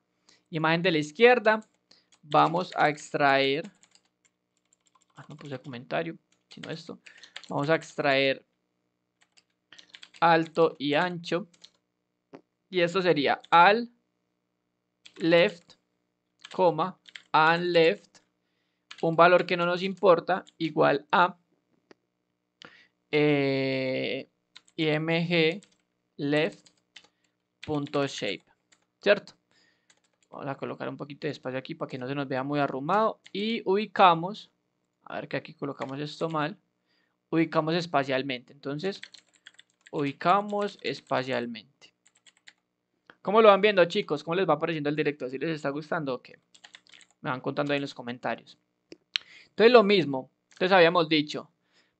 [SPEAKER 1] Imagen de la izquierda. Vamos a extraer. Ah, no puse comentario, sino esto. Vamos a extraer alto y ancho. Y esto sería al left, coma, and left, un valor que no nos importa, igual a eh, punto shape ¿cierto? Vamos a colocar un poquito de espacio aquí para que no se nos vea muy arrumado y ubicamos, a ver que aquí colocamos esto mal, ubicamos espacialmente, entonces ubicamos espacialmente. ¿Cómo lo van viendo, chicos? ¿Cómo les va apareciendo el directo? ¿Si les está gustando o qué? Me van contando ahí en los comentarios. Entonces, lo mismo. Entonces, habíamos dicho,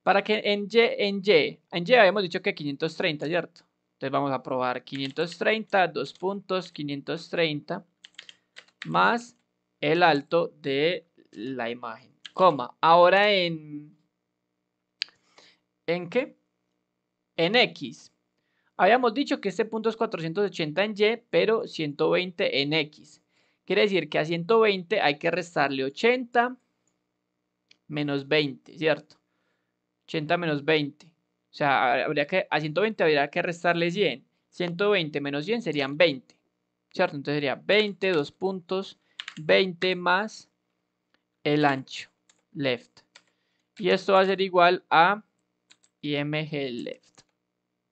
[SPEAKER 1] para que en Y, en Y, en Y habíamos dicho que 530, ¿cierto? Entonces, vamos a probar 530, dos puntos, 530, más el alto de la imagen. Coma. Ahora en... ¿En qué? en X. Habíamos dicho que este punto es 480 en Y, pero 120 en X. Quiere decir que a 120 hay que restarle 80 menos 20, ¿cierto? 80 menos 20. O sea, habría que, a 120 habría que restarle 100. 120 menos 100 serían 20, ¿cierto? Entonces sería 20, dos puntos, 20 más el ancho, left. Y esto va a ser igual a IMG left.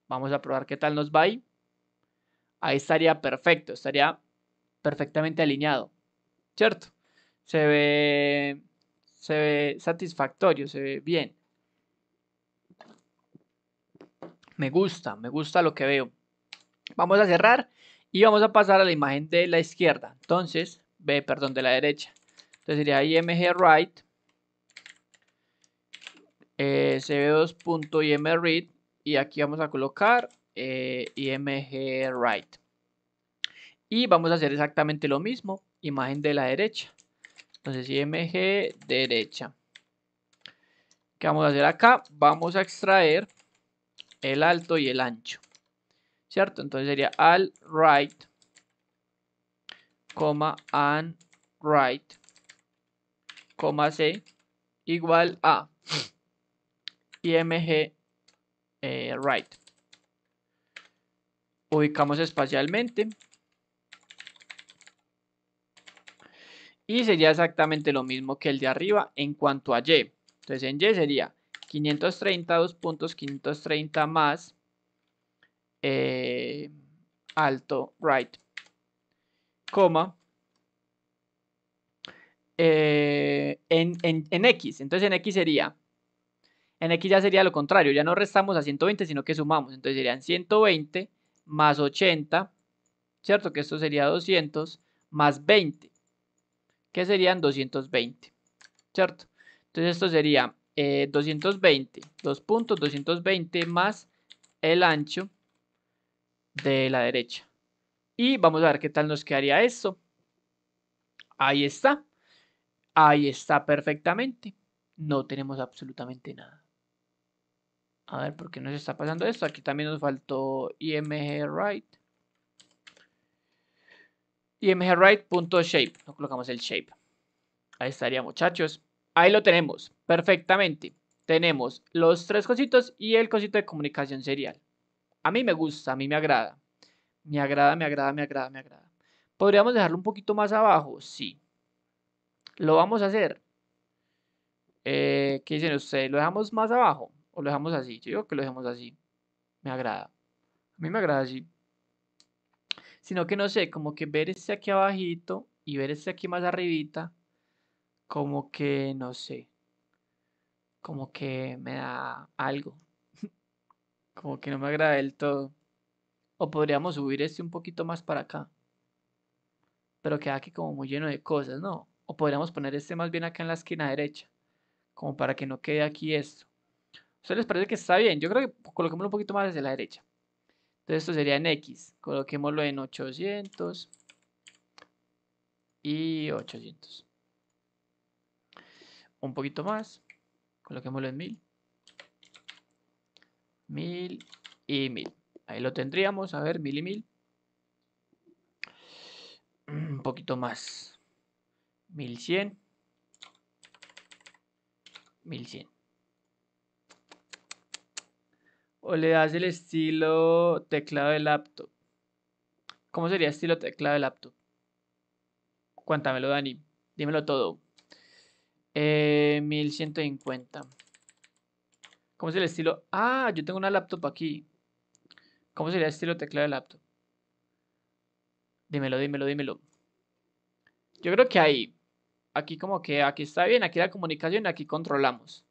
[SPEAKER 1] Vamos a probar qué tal nos va ahí. Ahí estaría perfecto, estaría perfectamente alineado, ¿cierto? Se ve, se ve satisfactorio, se ve bien. Me gusta, me gusta lo que veo. Vamos a cerrar y vamos a pasar a la imagen de la izquierda. Entonces, ve perdón, de la derecha. Entonces sería img right eh, y aquí vamos a colocar eh, img right y vamos a hacer exactamente lo mismo imagen de la derecha entonces img derecha ¿Qué vamos a hacer acá? Vamos a extraer el alto y el ancho. ¿Cierto? Entonces sería al right, coma and right, coma c igual a img eh, right. Ubicamos espacialmente. Y sería exactamente lo mismo que el de arriba en cuanto a Y. Entonces en Y sería 530, dos puntos, 530 más eh, alto right, coma. Eh, en, en X, entonces en X sería en X ya sería lo contrario, ya no restamos a 120, sino que sumamos. Entonces serían 120 más 80, ¿cierto? Que esto sería 200 más 20, que serían 220, ¿cierto? Entonces esto sería 220, eh, 2 puntos, 220 más el ancho de la derecha. Y vamos a ver qué tal nos quedaría esto. Ahí está. Ahí está perfectamente. No tenemos absolutamente nada. A ver, ¿por qué nos está pasando esto? Aquí también nos faltó imgWrite. imgWrite.shape. No colocamos el shape. Ahí estaría, muchachos. Ahí lo tenemos. Perfectamente. Tenemos los tres cositos y el cosito de comunicación serial. A mí me gusta, a mí me agrada. Me agrada, me agrada, me agrada, me agrada. ¿Podríamos dejarlo un poquito más abajo? Sí. Lo vamos a hacer. Eh, ¿Qué dicen ustedes? ¿Lo dejamos más abajo? ¿O lo dejamos así? Yo digo que lo dejamos así. Me agrada. A mí me agrada así. Sino que no sé, como que ver este aquí abajito y ver este aquí más arribita, como que, no sé, como que me da algo. como que no me agrada del todo. O podríamos subir este un poquito más para acá. Pero queda aquí como muy lleno de cosas, ¿no? O podríamos poner este más bien acá en la esquina derecha. Como para que no quede aquí esto. ¿Ustedes les parece que está bien? Yo creo que coloquémoslo un poquito más desde la derecha. Entonces esto sería en X. Coloquémoslo en 800 y 800. Un poquito más. Coloquémoslo en 1000. 1000 y 1000. Ahí lo tendríamos. A ver, 1000 y 1000. Un poquito más. 1100. 1100. o le das el estilo teclado de laptop. ¿Cómo sería estilo teclado de laptop? Cuéntamelo, Dani. Dímelo todo. 1150. Eh, ¿Cómo es el estilo? Ah, yo tengo una laptop aquí. ¿Cómo sería estilo teclado de laptop? Dímelo, dímelo, dímelo. Yo creo que ahí. Aquí como que aquí está bien, aquí la comunicación, aquí controlamos.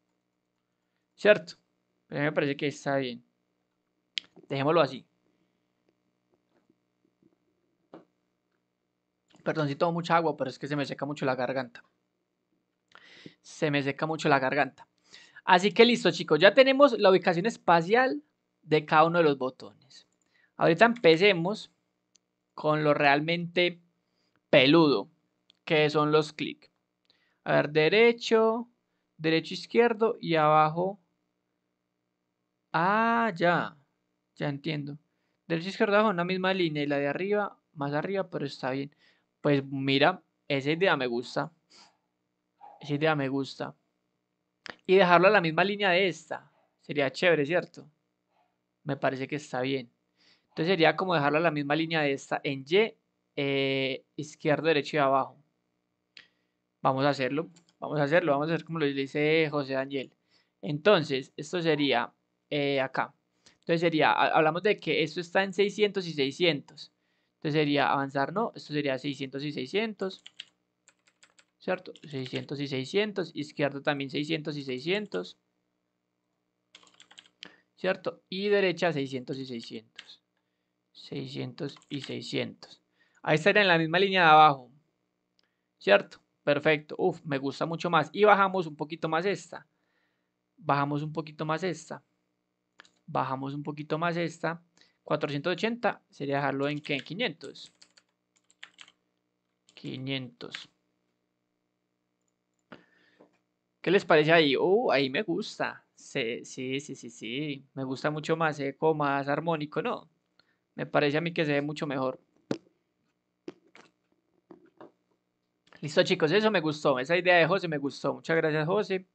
[SPEAKER 1] ¿Cierto? Pero a mí me parece que está bien. Dejémoslo así. Perdón si tomo mucha agua, pero es que se me seca mucho la garganta. Se me seca mucho la garganta. Así que listo, chicos. Ya tenemos la ubicación espacial de cada uno de los botones. Ahorita empecemos con lo realmente peludo, que son los clics. A ver, derecho, derecho, izquierdo y abajo. Ah, ya. Ya entiendo. Derecha, izquierda, abajo, una misma línea y la de arriba, más arriba, pero está bien. Pues mira, esa idea me gusta. Esa idea me gusta. Y dejarlo a la misma línea de esta. Sería chévere, ¿cierto? Me parece que está bien. Entonces sería como dejarlo a la misma línea de esta en Y, eh, izquierdo, derecho y abajo. Vamos a hacerlo. Vamos a hacerlo. Vamos a hacer como lo dice José Daniel. Entonces, esto sería eh, acá. Entonces sería, hablamos de que esto está en 600 y 600. Entonces sería avanzar, no, esto sería 600 y 600. ¿Cierto? 600 y 600. Izquierdo también 600 y 600. ¿Cierto? Y derecha 600 y 600. 600 y 600. Ahí estaría en la misma línea de abajo. ¿Cierto? Perfecto. Uf, me gusta mucho más. Y bajamos un poquito más esta. Bajamos un poquito más esta bajamos un poquito más esta, 480 sería dejarlo en, ¿qué? 500. 500. ¿Qué les parece ahí? Oh, ahí me gusta. Sí, sí, sí, sí, sí. Me gusta mucho más eco, más armónico, ¿no? Me parece a mí que se ve mucho mejor. Listo, chicos, eso me gustó. Esa idea de José me gustó. Muchas gracias, José.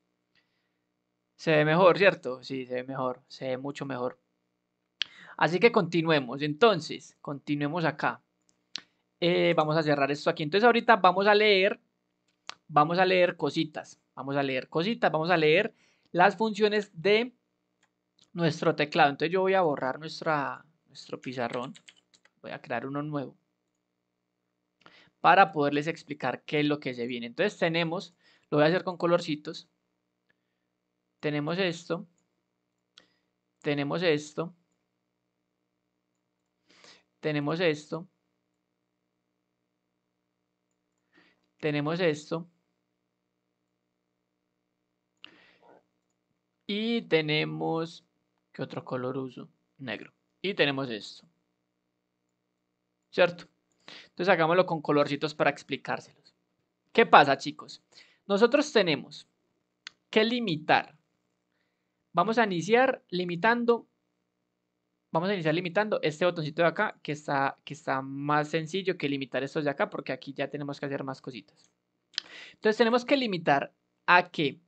[SPEAKER 1] Se ve mejor, ¿cierto? Sí, se ve mejor, se ve mucho mejor. Así que continuemos, entonces, continuemos acá. Eh, vamos a cerrar esto aquí. Entonces ahorita vamos a leer, vamos a leer cositas, vamos a leer cositas, vamos a leer las funciones de nuestro teclado. Entonces yo voy a borrar nuestra, nuestro pizarrón, voy a crear uno nuevo para poderles explicar qué es lo que se viene. Entonces tenemos, lo voy a hacer con colorcitos, tenemos esto, tenemos esto, tenemos esto, tenemos esto, y tenemos, ¿qué otro color uso? Negro. Y tenemos esto. ¿Cierto? Entonces hagámoslo con colorcitos para explicárselos. ¿Qué pasa, chicos? Nosotros tenemos que limitar Vamos a iniciar limitando. Vamos a iniciar limitando este botoncito de acá que está, que está más sencillo que limitar estos de acá porque aquí ya tenemos que hacer más cositas. Entonces tenemos que limitar a que,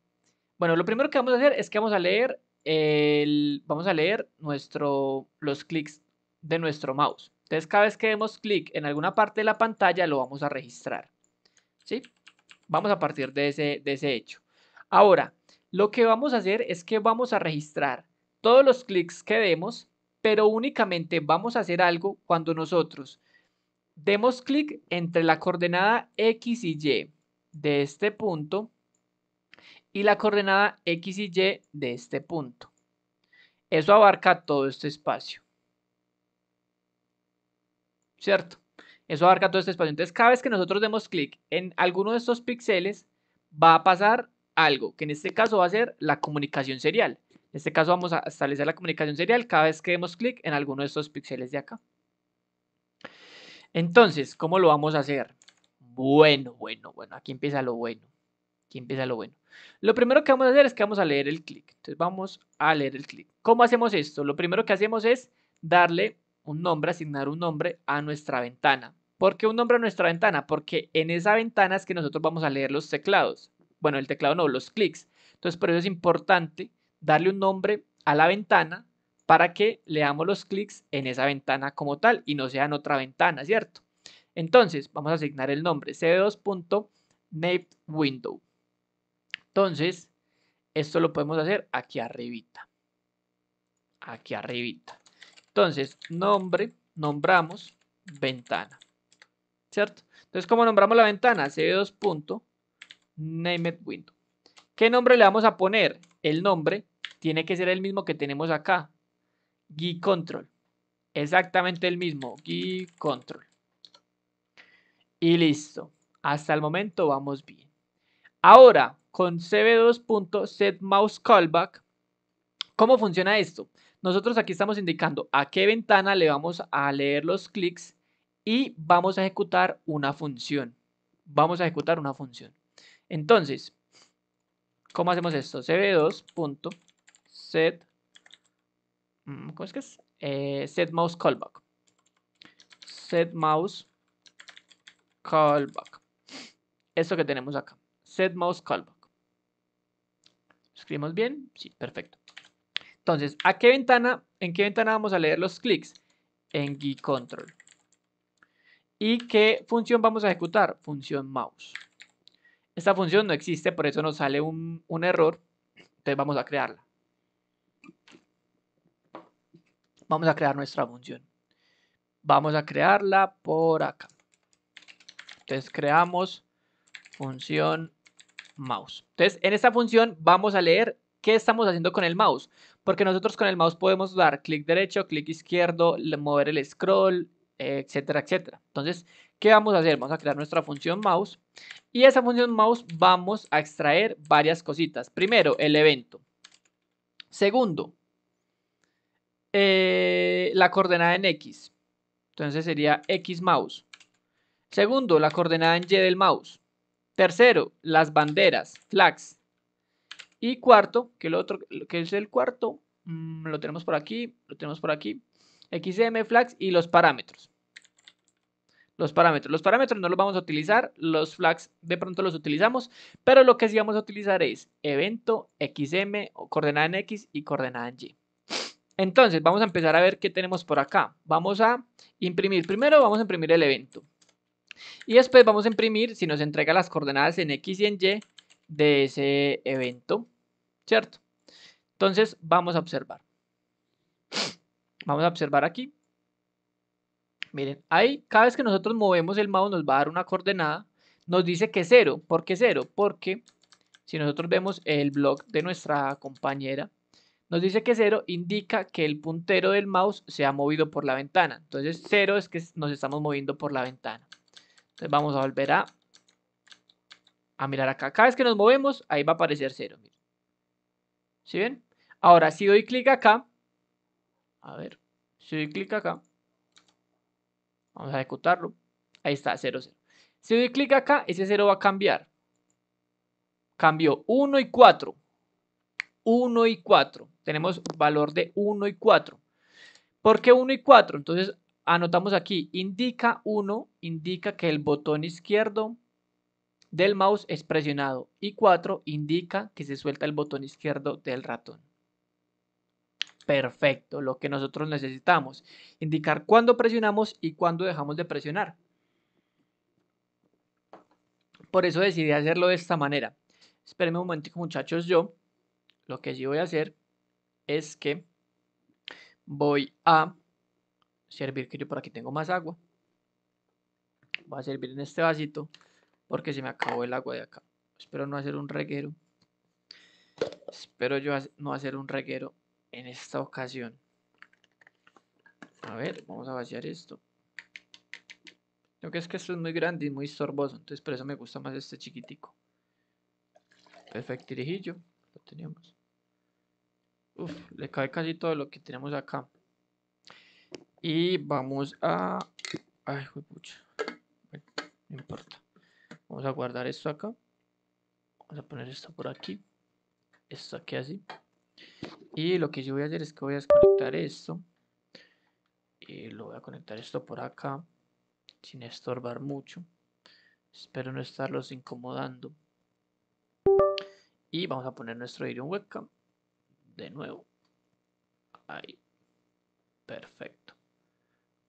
[SPEAKER 1] bueno, lo primero que vamos a hacer es que vamos a leer el, vamos a leer nuestro, los clics de nuestro mouse. Entonces cada vez que demos clic en alguna parte de la pantalla lo vamos a registrar. ¿Sí? Vamos a partir de ese, de ese hecho. Ahora, lo que vamos a hacer es que vamos a registrar todos los clics que demos, pero únicamente vamos a hacer algo cuando nosotros demos clic entre la coordenada X y Y de este punto y la coordenada X y Y de este punto. Eso abarca todo este espacio. ¿Cierto? Eso abarca todo este espacio. Entonces, cada vez que nosotros demos clic en alguno de estos píxeles, va a pasar algo, que en este caso va a ser la comunicación serial. En este caso vamos a establecer la comunicación serial cada vez que demos clic en alguno de estos píxeles de acá. Entonces, ¿cómo lo vamos a hacer? Bueno, bueno, bueno, aquí empieza lo bueno. Aquí empieza lo bueno. Lo primero que vamos a hacer es que vamos a leer el clic. Entonces vamos a leer el clic. ¿Cómo hacemos esto? Lo primero que hacemos es darle un nombre, asignar un nombre a nuestra ventana. ¿Por qué un nombre a nuestra ventana? Porque en esa ventana es que nosotros vamos a leer los teclados bueno, el teclado no, los clics. Entonces, por eso es importante darle un nombre a la ventana para que leamos los clics en esa ventana como tal y no sea en otra ventana, ¿cierto? Entonces, vamos a asignar el nombre cb e window Entonces, esto lo podemos hacer aquí arribita. Aquí arribita. Entonces, nombre, nombramos ventana. ¿Cierto? Entonces, ¿cómo nombramos la ventana? c 2 it window. ¿Qué nombre le vamos a poner? El nombre tiene que ser el mismo que tenemos acá. Gui control. Exactamente el mismo. Gui control. Y listo. Hasta el momento vamos bien. Ahora, con cb2.setMouseCallback, ¿cómo funciona esto? Nosotros aquí estamos indicando a qué ventana le vamos a leer los clics y vamos a ejecutar una función. Vamos a ejecutar una función. Entonces, ¿cómo hacemos esto? cb2.set mm, ¿Cómo es que eh, set mouse callback. Set mouse callback. Esto que tenemos acá. Set mouse callback. escribimos bien? Sí, perfecto. Entonces, ¿a qué ventana, ¿en qué ventana vamos a leer los clics? En gui control. ¿Y qué función vamos a ejecutar? Función mouse. Esta función no existe, por eso nos sale un, error. Entonces vamos a crearla. Vamos a crear nuestra función. Vamos a crearla por acá. Entonces creamos función mouse. Entonces en esta función vamos a leer qué estamos haciendo con el mouse. Porque nosotros con el mouse podemos dar clic derecho, clic izquierdo, mover el scroll, eh, etcétera, etcétera. Entonces, ¿Qué vamos a hacer? Vamos a crear nuestra función mouse y esa función mouse vamos a extraer varias cositas. Primero, el evento. Segundo, eh, la coordenada en X. Entonces sería X mouse. Segundo, la coordenada en Y del mouse. Tercero, las banderas, flags. Y cuarto, que, el otro, que es el cuarto, mm, lo tenemos por aquí, lo tenemos por aquí. XM, flags y los parámetros los parámetros. Los parámetros no los vamos a utilizar, los flags de pronto los utilizamos, pero lo que sí vamos a utilizar es evento xm, coordenada en x y coordenada en y. Entonces, vamos a empezar a ver qué tenemos por acá. Vamos a imprimir. Primero vamos a imprimir el evento. Y después vamos a imprimir si nos entrega las coordenadas en x y en y de ese evento. ¿Cierto? Entonces, vamos a observar. Vamos a observar aquí. Miren, ahí cada vez que nosotros movemos el mouse nos va a dar una coordenada. Nos dice que cero ¿Por qué cero? Porque si nosotros vemos el blog de nuestra compañera, nos dice que cero indica que el puntero del mouse se ha movido por la ventana. Entonces cero es que nos estamos moviendo por la ventana. Entonces vamos a volver a, a mirar acá. Cada vez que nos movemos, ahí va a aparecer 0. ¿Sí ven? Ahora, si doy clic acá, a ver, si doy clic acá, Vamos a ejecutarlo. Ahí está, 0, 0. Si doy clic acá, ese 0 va a cambiar. Cambió 1 y 4. 1 y 4. Tenemos valor de 1 y 4. ¿Por qué 1 y 4? Entonces anotamos aquí, indica 1, indica que el botón izquierdo del mouse es presionado y 4 indica que se suelta el botón izquierdo del ratón. Perfecto, lo que nosotros necesitamos. Indicar cuándo presionamos y cuándo dejamos de presionar. Por eso decidí hacerlo de esta manera. Espérenme un momento, muchachos. Yo lo que sí voy a hacer es que voy a servir, que yo por aquí tengo más agua. Voy a servir en este vasito porque se me acabó el agua de acá. Espero no hacer un reguero. Espero yo no hacer un reguero en esta ocasión. A ver, vamos a vaciar esto. Lo que es que esto es muy grande y muy sorboso, entonces por eso me gusta más este chiquitico. Perfecto, lo tenemos. Uf, le cae casi todo lo que tenemos acá. Y vamos a... Ay, no importa. Vamos a guardar esto acá. Vamos a poner esto por aquí. Esto aquí así y lo que yo voy a hacer es que voy a desconectar esto y eh, lo voy a conectar esto por acá sin estorbar mucho espero no estarlos incomodando y vamos a poner nuestro en webcam de nuevo ahí perfecto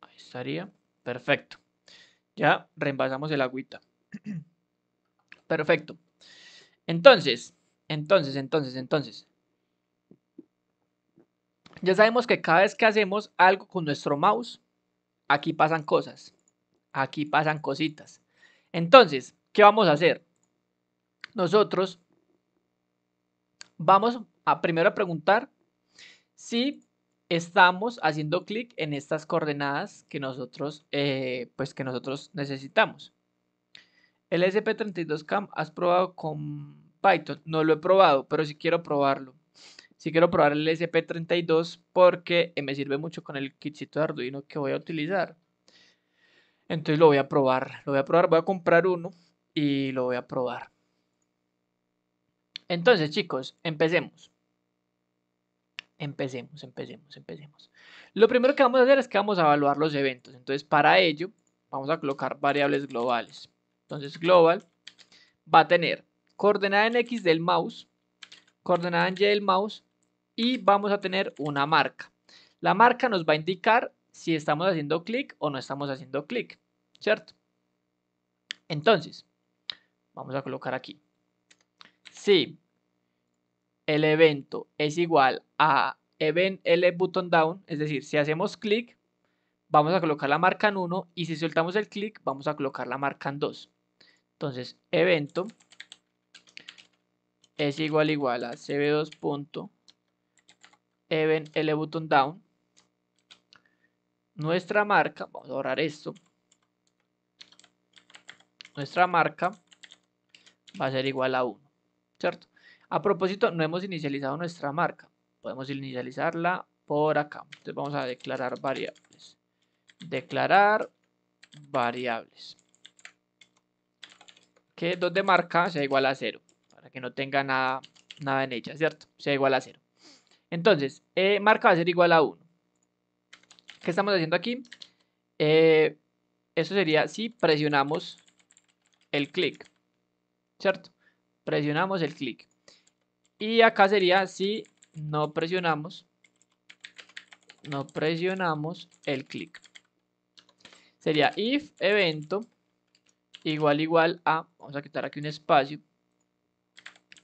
[SPEAKER 1] ahí estaría perfecto ya reembasamos el agüita perfecto entonces entonces entonces entonces ya sabemos que cada vez que hacemos algo con nuestro mouse, aquí pasan cosas, aquí pasan cositas. Entonces, ¿qué vamos a hacer? Nosotros vamos a primero a preguntar si estamos haciendo clic en estas coordenadas que nosotros, eh, pues que nosotros necesitamos. El SP32CAM, ¿has probado con Python? No lo he probado, pero si quiero probarlo. Si quiero probar el SP32 porque eh, me sirve mucho con el kitcito de Arduino que voy a utilizar. Entonces lo voy a probar, lo voy a probar, voy a comprar uno y lo voy a probar. Entonces chicos, empecemos. Empecemos, empecemos, empecemos. Lo primero que vamos a hacer es que vamos a evaluar los eventos. Entonces para ello vamos a colocar variables globales. Entonces global va a tener coordenada en X del mouse, coordenada en Y del mouse y vamos a tener una marca. La marca nos va a indicar si estamos haciendo clic o no estamos haciendo clic, ¿cierto? Entonces, vamos a colocar aquí. Si el evento es igual a event L button down, es decir, si hacemos clic, vamos a colocar la marca en 1 y si soltamos el clic, vamos a colocar la marca en 2. Entonces, evento es igual igual a cb2 even L button down. Nuestra marca, vamos a borrar esto. Nuestra marca va a ser igual a 1, ¿cierto? A propósito, no hemos inicializado nuestra marca. Podemos inicializarla por acá. Entonces vamos a declarar variables. Declarar variables. Que donde de marca sea igual a 0. Para que no tenga nada, nada en ella, ¿cierto? Sea igual a 0. Entonces, eh, marca va a ser igual a 1. ¿Qué estamos haciendo aquí? Eh, eso sería si presionamos el clic, ¿cierto? Presionamos el clic. Y acá sería si no presionamos, no presionamos el clic. Sería if evento igual igual a, vamos a quitar aquí un espacio,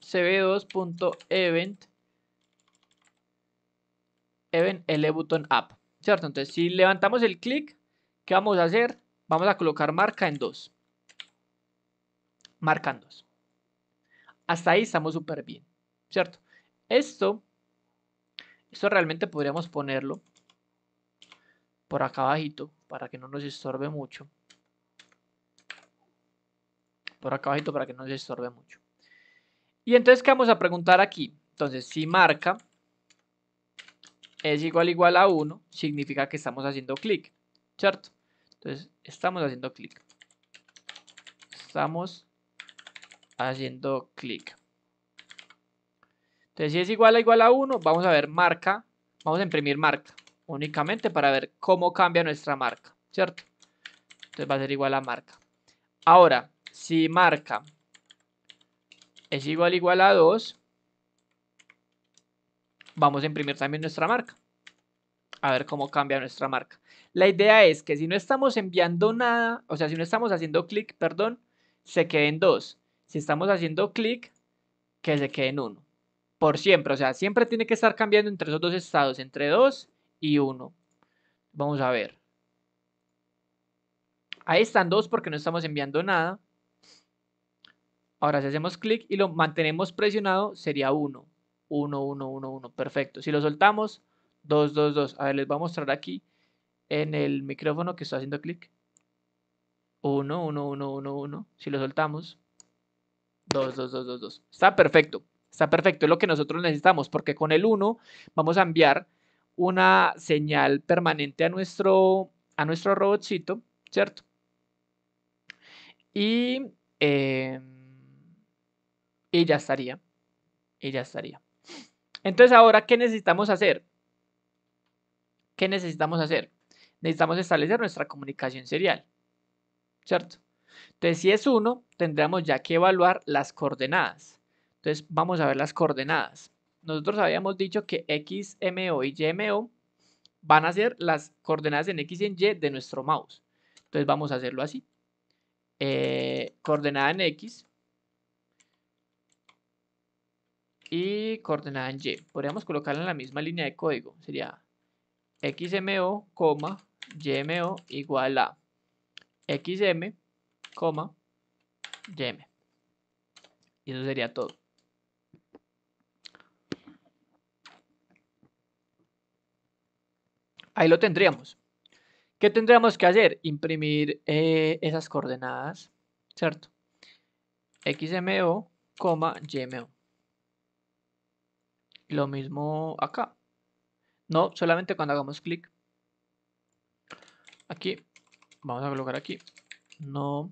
[SPEAKER 1] cb2.event Even L button up, ¿cierto? Entonces, si levantamos el clic, ¿qué vamos a hacer? Vamos a colocar marca en 2. Marca en 2. Hasta ahí estamos súper bien, ¿cierto? Esto, esto realmente podríamos ponerlo por acá abajito para que no nos estorbe mucho. Por acá abajito para que no nos estorbe mucho. Y entonces, ¿qué vamos a preguntar aquí? Entonces, si marca es igual igual a 1, significa que estamos haciendo clic, ¿cierto? Entonces, estamos haciendo clic. Estamos haciendo clic. Entonces, si es igual a igual a 1, vamos a ver marca, vamos a imprimir marca, únicamente para ver cómo cambia nuestra marca, ¿cierto? Entonces va a ser igual a marca. Ahora, si marca es igual igual a 2, vamos a imprimir también nuestra marca. A ver cómo cambia nuestra marca. La idea es que si no estamos enviando nada, o sea, si no estamos haciendo clic, perdón, se queden dos. Si estamos haciendo clic, que se queden uno. Por siempre, o sea, siempre tiene que estar cambiando entre esos dos estados, entre 2 y 1. Vamos a ver. Ahí están dos porque no estamos enviando nada. Ahora si hacemos clic y lo mantenemos presionado sería 1. 1, 1, 1, 1. Perfecto. Si lo soltamos, 2, 2, 2. A ver, les voy a mostrar aquí en el micrófono que está haciendo clic. 1, 1, 1, 1, 1. Si lo soltamos, 2, 2, 2, 2, 2. Está perfecto. Está perfecto. Es lo que nosotros necesitamos porque con el 1 vamos a enviar una señal permanente a nuestro, a robotcito, ¿cierto? Y, em, y ya estaría. Y ya estaría. Entonces ahora, ¿qué necesitamos hacer? ¿Qué necesitamos hacer? Necesitamos establecer nuestra comunicación serial, ¿cierto? Entonces, si es 1, tendríamos ya que evaluar las coordenadas. Entonces, vamos a ver las coordenadas. Nosotros habíamos dicho que XMO y YMO van a ser las coordenadas en X y en Y de nuestro mouse. Entonces, vamos a hacerlo así. Eh, coordenada en X, y coordenada en Y. Podríamos colocarla en la misma línea de código. Sería XMO, YMO igual a XM, YM. Y eso sería todo. Ahí lo tendríamos. ¿Qué tendríamos que hacer? Imprimir eh, esas coordenadas, ¿cierto? XMO, YMO lo mismo acá. No, solamente cuando hagamos clic. Aquí. Vamos a colocar aquí. No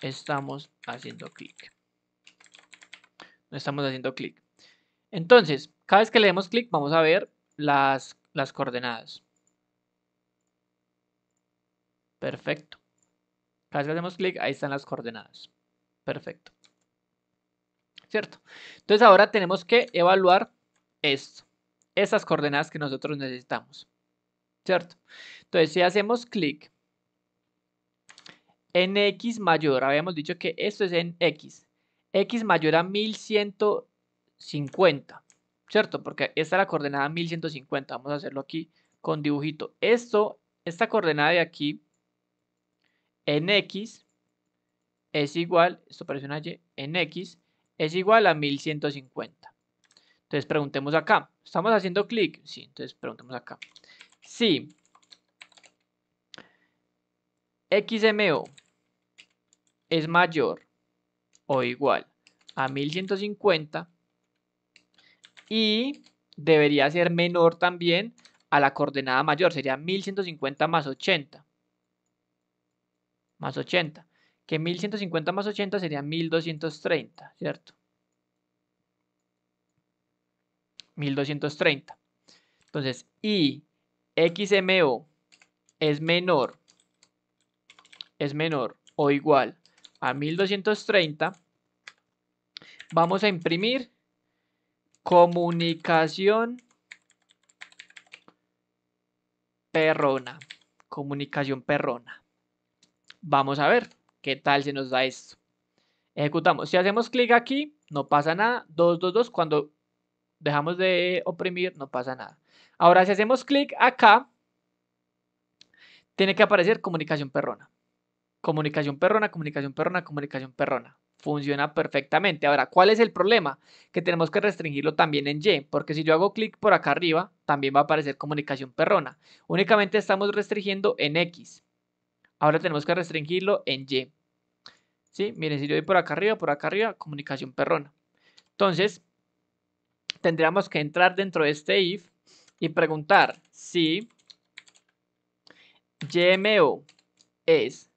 [SPEAKER 1] estamos haciendo clic. No estamos haciendo clic. Entonces, cada vez que le demos clic, vamos a ver las, las coordenadas. Perfecto. Cada vez que le demos clic, ahí están las coordenadas. Perfecto. ¿cierto? Entonces ahora tenemos que evaluar esto, esas coordenadas que nosotros necesitamos, ¿cierto? Entonces si hacemos clic en x mayor, habíamos dicho que esto es en x, x mayor a 1150, ¿cierto? Porque esta es la coordenada 1150, vamos a hacerlo aquí con dibujito. Esto, esta coordenada de aquí, en x, es igual, esto parece una y, en x, es igual a 1150. Entonces preguntemos acá. ¿Estamos haciendo clic? Sí, entonces preguntemos acá. Si XMO es mayor o igual a 1150 y debería ser menor también a la coordenada mayor, sería 1150 más 80. Más 80 que 1150 más 80 sería 1230, ¿cierto? 1230. Entonces, y XMO es menor, es menor o igual a 1230, vamos a imprimir comunicación perrona. Comunicación perrona. Vamos a ver. ¿Qué tal se nos da esto? Ejecutamos. Si hacemos clic aquí, no pasa nada. 222, cuando dejamos de oprimir, no pasa nada. Ahora, si hacemos clic acá, tiene que aparecer comunicación perrona. Comunicación perrona, comunicación perrona, comunicación perrona. Funciona perfectamente. Ahora, ¿cuál es el problema? Que tenemos que restringirlo también en Y, porque si yo hago clic por acá arriba, también va a aparecer comunicación perrona. Únicamente estamos restringiendo en X. Ahora tenemos que restringirlo en Y. ¿Sí? Miren, si yo voy por acá arriba, por acá arriba, comunicación perrona. Entonces, tendríamos que entrar dentro de este if y preguntar si YMO es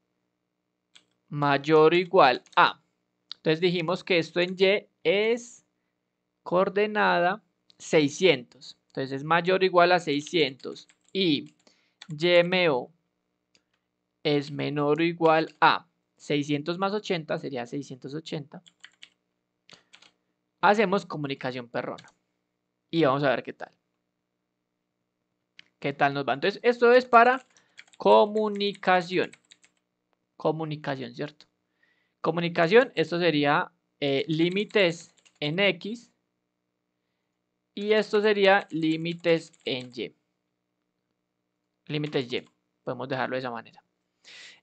[SPEAKER 1] mayor o igual a. Entonces dijimos que esto en Y es coordenada 600. Entonces es mayor o igual a 600. Y YMO es menor o igual a 600 más 80 sería 680. Hacemos comunicación perrona. Y vamos a ver qué tal. ¿Qué tal nos va? Entonces, esto es para comunicación. Comunicación, ¿cierto? Comunicación, esto sería eh, límites en X. Y esto sería límites en Y. Límites Y. Podemos dejarlo de esa manera.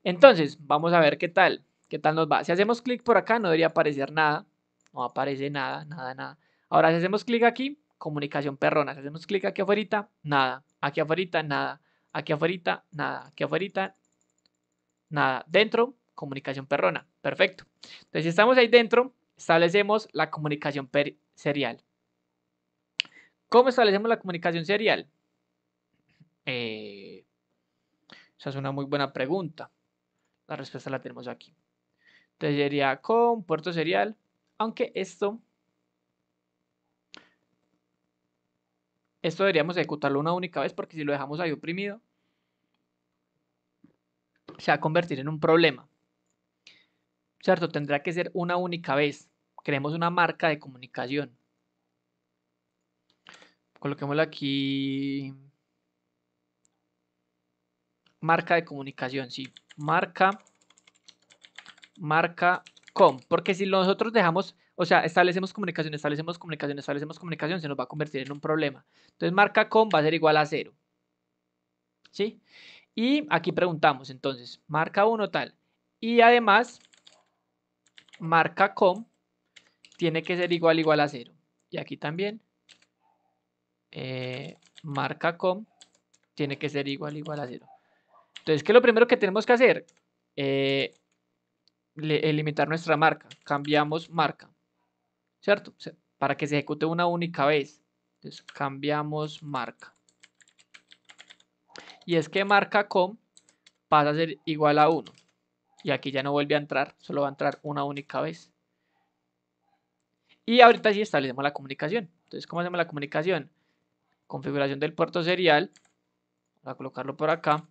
[SPEAKER 1] Entonces, vamos a ver qué tal, qué tal nos va. Si hacemos clic por acá no debería aparecer nada, no aparece nada, nada, nada. Ahora si hacemos clic aquí, comunicación perrona. Si hacemos clic aquí afuera, nada. Aquí afuera, nada. Aquí afuera, nada. Aquí afuera, nada. Dentro, comunicación perrona. Perfecto. Entonces, si estamos ahí dentro, establecemos la comunicación serial. ¿Cómo establecemos la comunicación serial? Eh, sea, es una muy buena pregunta. La respuesta la tenemos aquí. Entonces sería con puerto serial, aunque esto, esto deberíamos ejecutarlo una única vez porque si lo dejamos ahí oprimido, se va a convertir en un problema. ¿Cierto? Tendrá que ser una única vez. Creemos una marca de comunicación. Coloquémosla aquí marca de comunicación, sí, marca, marca com, porque si nosotros dejamos, o sea, establecemos comunicación, establecemos comunicación, establecemos comunicación, se nos va a convertir en un problema. Entonces marca com va a ser igual a cero, ¿sí? Y aquí preguntamos, entonces, marca 1 tal, y además, marca com tiene que ser igual igual a cero, y aquí también, eh, marca com tiene que ser igual igual a cero. Entonces, ¿qué es lo primero que tenemos que hacer? es eh, eh, limitar nuestra marca. Cambiamos marca. ¿Cierto? para que se ejecute una única vez. Entonces, cambiamos marca. Y es que marca com pasa a ser igual a 1. Y aquí ya no vuelve a entrar, solo va a entrar una única vez. Y ahorita sí establecemos la comunicación. Entonces, ¿cómo hacemos la comunicación? Configuración del puerto serial. Voy a colocarlo por acá.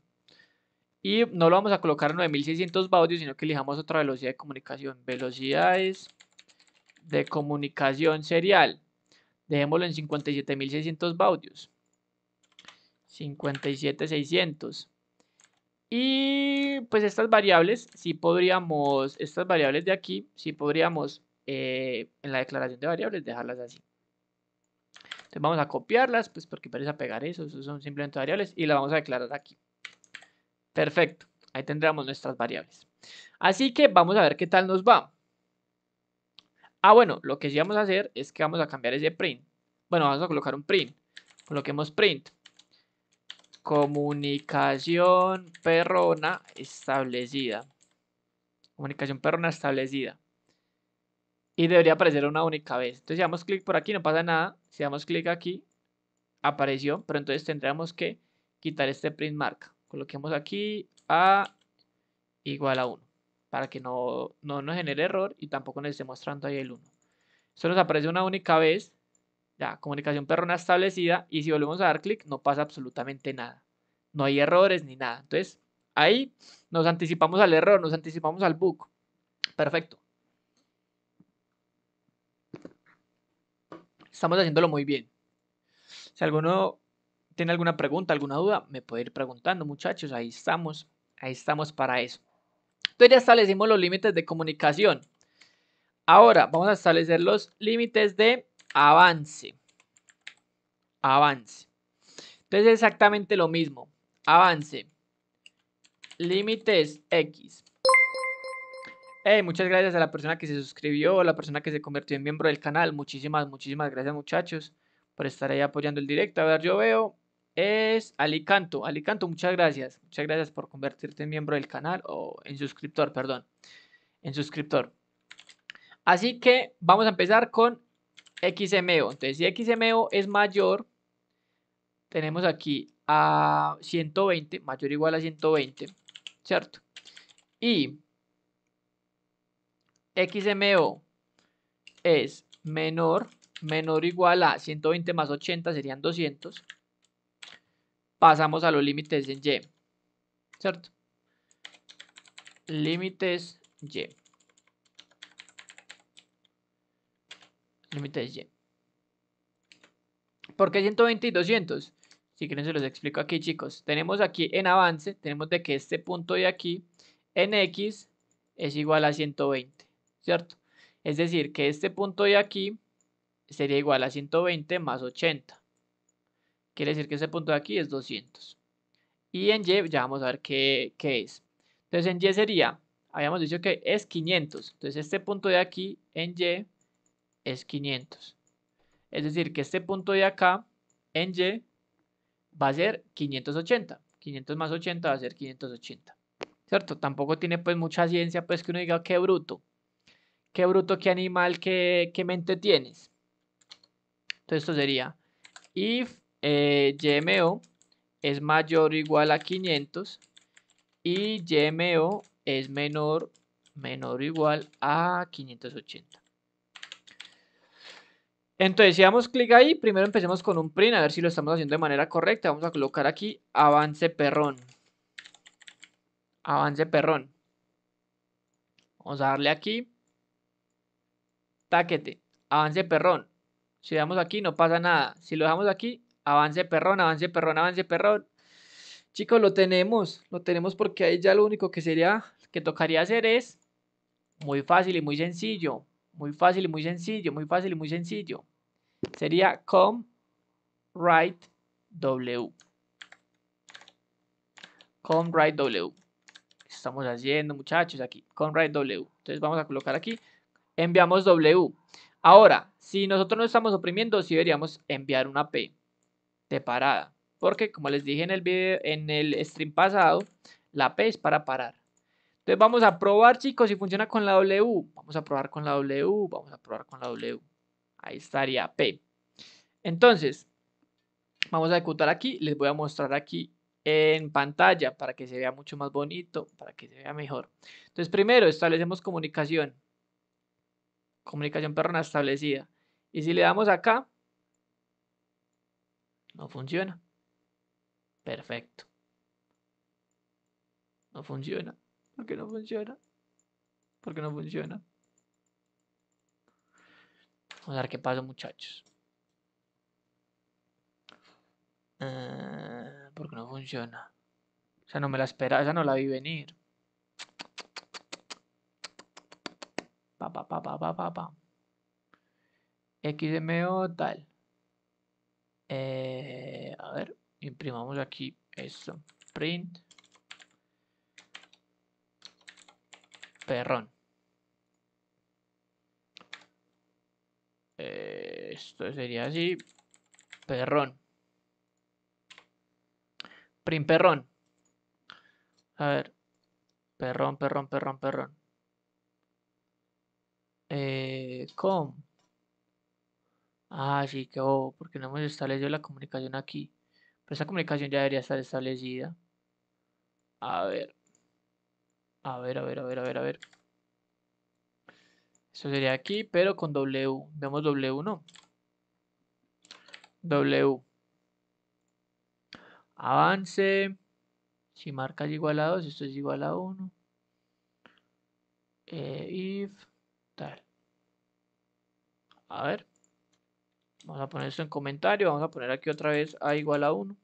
[SPEAKER 1] Y no lo vamos a colocar a 9600 baudios, sino que elijamos otra velocidad de comunicación. Velocidades de comunicación serial. Dejémoslo en 57600 baudios. 57600. Y pues estas variables, Si podríamos, estas variables de aquí, Si podríamos eh, en la declaración de variables dejarlas así. Entonces vamos a copiarlas, pues porque parece pegar eso son simplemente variables y las vamos a declarar aquí. Perfecto, ahí tendremos nuestras variables. Así que vamos a ver qué tal nos va. Ah, bueno, lo que sí vamos a hacer es que vamos a cambiar ese print. Bueno, vamos a colocar un print. Coloquemos print. Comunicación perrona establecida. Comunicación perrona establecida. Y debería aparecer una única vez. Entonces, si damos clic por aquí, no pasa nada. Si damos clic aquí, apareció. Pero entonces tendríamos que quitar este print marca coloquemos aquí a igual a 1 para que no, no nos genere error y tampoco nos esté mostrando ahí el 1. Esto nos aparece una única vez. Ya, comunicación perrona establecida y si volvemos a dar clic no pasa absolutamente nada. No hay errores ni nada. Entonces, ahí nos anticipamos al error, nos anticipamos al bug. Perfecto. Estamos haciéndolo muy bien. Si alguno tiene alguna pregunta, alguna duda, me puede ir preguntando, muchachos. Ahí estamos. Ahí estamos para eso. Entonces ya establecimos los límites de comunicación. Ahora vamos a establecer los límites de avance. Avance. Entonces exactamente lo mismo. Avance. Límites X. muchas gracias a la persona que se suscribió, a la persona que se convirtió en miembro del canal. Muchísimas, muchísimas gracias muchachos por estar ahí apoyando el directo. A ver, yo veo es Alicanto. Alicanto, muchas gracias. Muchas gracias por convertirte en miembro del canal o en suscriptor, perdón. En suscriptor. Así que vamos a empezar con XMO, Entonces, si XMO es mayor, tenemos aquí a 120, mayor o igual a 120, ¿cierto? Y XMO es menor, menor o igual a 120 más 80 serían 200 pasamos a los límites en Y. ¿Cierto? Límites Y. Límites Y. ¿Por qué 120 y 200? Si quieren se los explico aquí, chicos. Tenemos aquí en avance, tenemos de que este punto de aquí en X es igual a 120, ¿cierto? Es decir, que este punto de aquí sería igual a 120 más 80. Quiere decir que este punto de aquí es 200. Y en Y ya vamos a ver qué, es. Entonces en Y sería, habíamos dicho que es 500. Entonces este punto de aquí en Y es 500. Es decir, que este punto de acá en Y va a ser 580. 500 más 80 va a ser 580. ¿Cierto? Tampoco tiene pues mucha ciencia pues que uno diga qué bruto. Qué bruto, qué animal, qué, qué mente tienes. Entonces esto sería if YMO eh, es mayor o igual a 500 y YMO es menor, menor o igual a 580. Entonces, si damos clic ahí, primero empecemos con un print, a ver si lo estamos haciendo de manera correcta. Vamos a colocar aquí avance perrón. Avance perrón. Vamos a darle aquí. Taquete. Avance perrón. Si damos aquí, no pasa nada. Si lo dejamos aquí, Avance perrón, avance perrón, avance perrón. Chicos, lo tenemos. Lo tenemos porque ahí ya lo único que sería, que tocaría hacer es muy fácil y muy sencillo. Muy fácil y muy sencillo, muy fácil y muy sencillo. Sería com write w. Com write w. Estamos haciendo, muchachos, aquí. Com write w. Entonces vamos a colocar aquí. Enviamos w. Ahora, si nosotros no estamos oprimiendo, sí deberíamos enviar una P de parada. Porque como les dije en el video, en el stream pasado, la P es para parar. Entonces vamos a probar, chicos, si funciona con la W. Vamos a probar con la W, vamos a probar con la W. Ahí estaría P. Entonces, vamos a ejecutar aquí. Les voy a mostrar aquí en pantalla para que se vea mucho más bonito, para que se vea mejor. Entonces, primero establecemos comunicación. Comunicación perdón, establecida. Y si le damos acá, no funciona. Perfecto. No funciona. ¿Por qué no funciona? ¿Por qué no funciona? Vamos a ver qué pasa, muchachos. Eh, ¿Por qué no funciona. O sea, no me la esperaba, ya no la vi venir. Pa, pa, pa, pa, pa, pa, XMO tal. Eh, a ver, imprimamos aquí esto. Print. Perrón. Eh, esto sería así. Perrón. Print perrón. A ver. Perrón, perrón, perrón, perrón. Eh, com. Ah, sí, oh, qué bobo, porque no hemos establecido la comunicación aquí. Pero esa comunicación ya debería estar establecida. A ver. A ver, a ver, a ver, a ver, a ver. Eso sería aquí, pero con W. ¿Vemos W, 1 W. Avance. Si marca es igual a 2, esto es igual a 1. Eh, if. Tal. A ver. Vamos a poner esto en comentario. Vamos a poner aquí otra vez A igual a 1.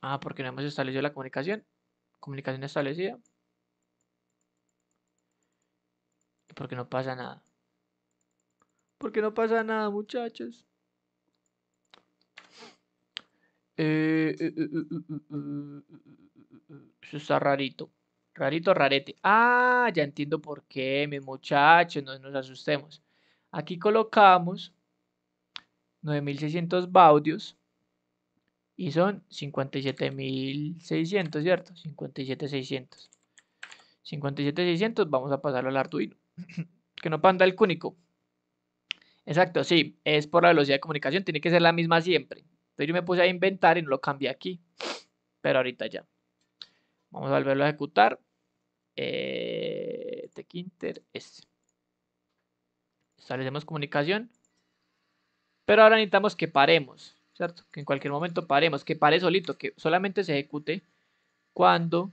[SPEAKER 1] Ah, porque no hemos establecido la comunicación. Comunicación establecida. Porque no pasa nada. Porque no pasa nada, muchachos. eso está rarito. Rarito, rarete. Ah, ya entiendo por qué, mis muchachos, no nos asustemos. Aquí colocamos 9600 baudios y son 57600, ¿cierto? 57600. 57600, vamos a pasarlo al Arduino. que no panda el cúnico. Exacto, sí, es por la velocidad de comunicación, tiene que ser la misma siempre. Entonces yo me puse a inventar y no lo cambié aquí, pero ahorita ya. Vamos a volverlo a ejecutar eh, Establecemos comunicación. Pero ahora necesitamos que paremos, ¿cierto? Que en cualquier momento paremos, que pare solito, que solamente se ejecute cuando,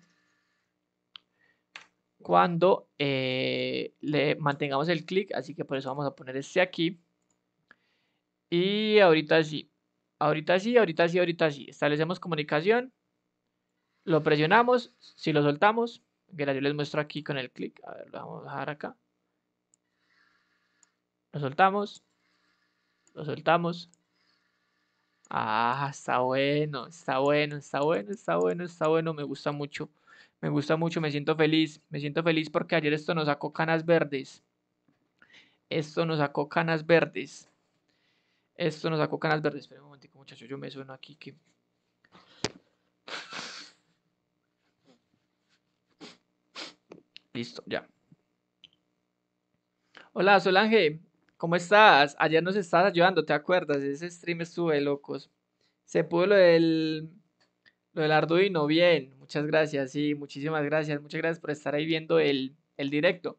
[SPEAKER 1] cuando eh, le mantengamos el clic. Así que por eso vamos a poner este aquí. Y ahorita sí, ahorita sí, ahorita sí, ahorita sí. Establecemos comunicación. Lo presionamos, si lo soltamos, yo les muestro aquí con el clic. A ver, lo vamos a dejar acá. Lo soltamos. Lo soltamos. Ah, está bueno, está bueno, está bueno, está bueno, está bueno. Me gusta mucho. Me gusta mucho, me siento feliz. Me siento feliz porque ayer esto nos sacó canas verdes. Esto nos sacó canas verdes. Esto nos sacó canas verdes. Espera un momento, muchachos, yo me sueno aquí que Listo, ya. Hola, Solange, ¿cómo estás? Ayer nos estás ayudando, ¿te acuerdas? Ese stream estuve locos. Se pudo lo del, del Arduino, bien. Muchas gracias, sí, muchísimas gracias. Muchas gracias por estar ahí viendo el, directo.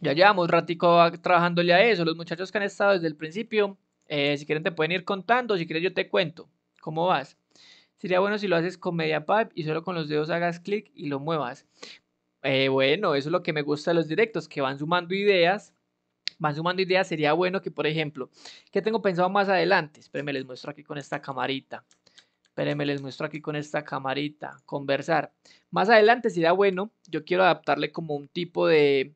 [SPEAKER 1] Ya llevamos un ratico trabajándole a eso. Los muchachos que han estado desde el principio, eh, si quieren te pueden ir contando, si quieren yo te cuento. ¿Cómo vas? Sería bueno si lo haces con MediaPipe y solo con los dedos hagas clic y lo muevas. Eh, bueno, eso es lo que me gusta de los directos, que van sumando ideas. Van sumando ideas, sería bueno que, por ejemplo, ¿qué tengo pensado más adelante? Espérenme, les muestro aquí con esta camarita. Espérenme, les muestro aquí con esta camarita. Conversar. Más adelante sería bueno, yo quiero adaptarle como un tipo de,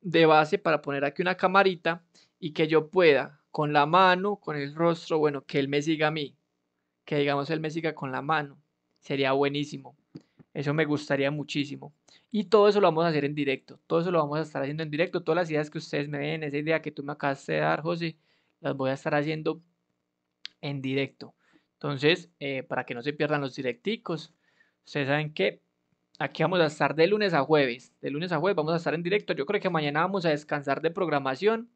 [SPEAKER 1] de base para poner aquí una camarita y que yo pueda con la mano, con el rostro, bueno, que él me siga a mí que digamos el siga con la mano. Sería buenísimo. Eso me gustaría muchísimo. Y todo eso lo vamos a hacer en directo. Todo eso lo vamos a estar haciendo en directo. Todas las ideas que ustedes me den, esa idea que tú me acabas de dar, José, las voy a estar haciendo en directo. Entonces, eh, para que no se pierdan los directicos, ustedes saben que aquí vamos a estar de lunes a jueves. De lunes a jueves vamos a estar en directo. Yo creo que mañana vamos a descansar de programación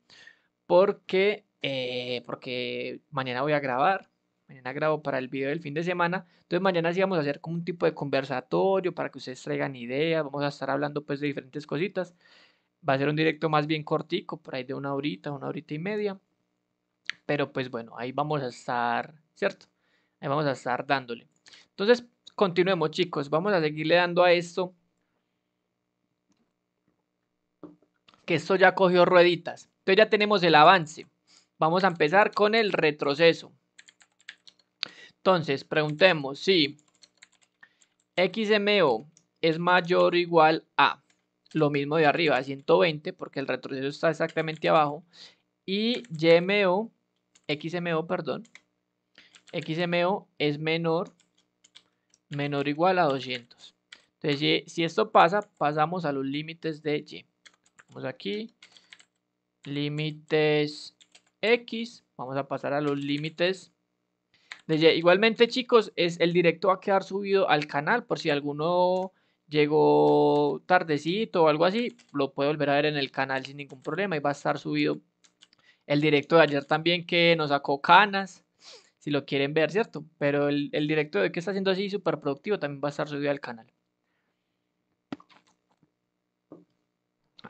[SPEAKER 1] porque, eh, porque mañana voy a grabar mañana grabo para el video del fin de semana. Entonces mañana sí vamos a hacer como un tipo de conversatorio para que ustedes traigan ideas, vamos a estar hablando pues de diferentes cositas. Va a ser un directo más bien cortico, por ahí de una horita, una horita y media. Pero pues bueno, ahí vamos a estar, ¿cierto? Ahí vamos a estar dándole. Entonces, continuemos chicos, vamos a seguirle dando a esto. Que esto ya cogió rueditas. Entonces ya tenemos el avance. Vamos a empezar con el retroceso. Entonces, preguntemos si XMO es mayor o igual a lo mismo de arriba, 120, porque el retroceso está exactamente abajo, y YMO, XMO, perdón, XMO es menor, menor o igual a 200. Entonces, si esto pasa, pasamos a los límites de Y. Vamos aquí, límites X, vamos a pasar a los límites Igualmente, chicos, es el directo va a quedar subido al canal por si alguno llegó tardecito o algo así, lo puede volver a ver en el canal sin ningún problema y va a estar subido el directo de ayer también que nos sacó canas, si lo quieren ver, ¿cierto? Pero el, el directo de que está haciendo así súper productivo también va a estar subido al canal.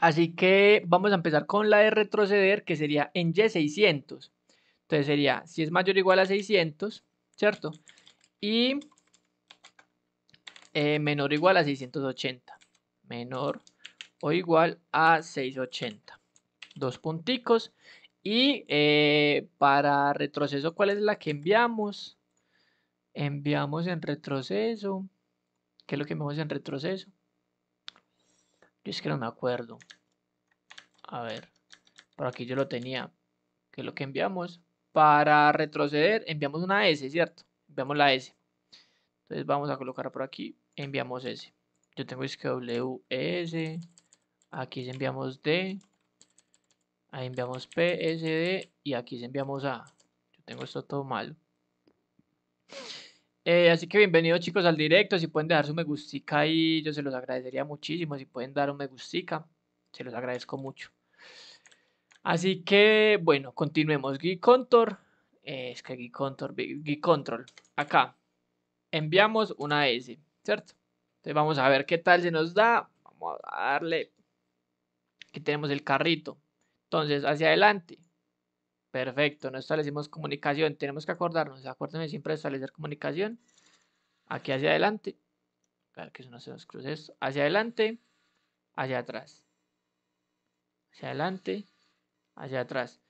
[SPEAKER 1] Así que vamos a empezar con la de retroceder que sería en Y600. Entonces sería, si es mayor o igual a 600, ¿cierto? Y eh, menor o igual a 680. Menor o igual a 680. Dos punticos. Y eh, para retroceso, ¿cuál es la que enviamos? Enviamos en retroceso. ¿Qué es lo que enviamos en retroceso? Yo es que no me acuerdo. A ver, por aquí yo lo tenía. ¿Qué es lo que enviamos? Para retroceder enviamos una S, ¿cierto? Enviamos la S. Entonces vamos a colocar por aquí, enviamos S. Yo tengo es que WS, aquí enviamos D, ahí enviamos PSD y aquí enviamos A. Yo tengo esto todo mal eh, así que bienvenidos chicos al directo, si pueden dejar su me gustica ahí, yo se los agradecería muchísimo, si pueden dar un me gustica, se los agradezco mucho. Así que, bueno, continuemos. Geek control. Eh, es que control, control. Acá. Enviamos una S, ¿cierto? Entonces vamos a ver qué tal se nos da. Vamos a darle. Aquí tenemos el carrito. Entonces, hacia adelante. Perfecto, no establecimos comunicación. Tenemos que acordarnos. Acuérdenme siempre de establecer comunicación. Aquí hacia adelante. Claro que eso no se nos cruce. Hacia adelante. Hacia atrás. Hacia adelante allá atrás.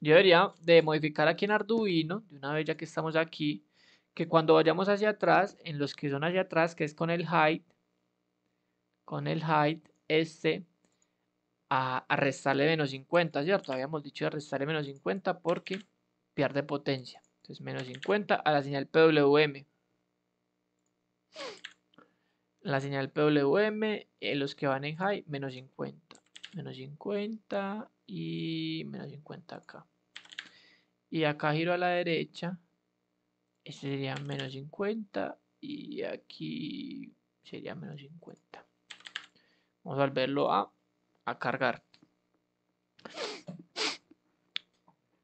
[SPEAKER 1] Yo debería de modificar aquí en Arduino, de una vez ya que estamos aquí, que cuando vayamos hacia atrás, en los que son allá atrás, que es con el height, con el height, este, a, restarle menos 50, ¿cierto? Habíamos dicho de restarle menos 50 porque pierde potencia. Entonces, menos 50 a la señal PWM. La señal PWM, En eh, los que van en high, menos 50 menos 50 y menos 50 acá. Y acá giro a la derecha, este sería menos 50 y aquí sería menos 50. Vamos a volverlo a, cargar.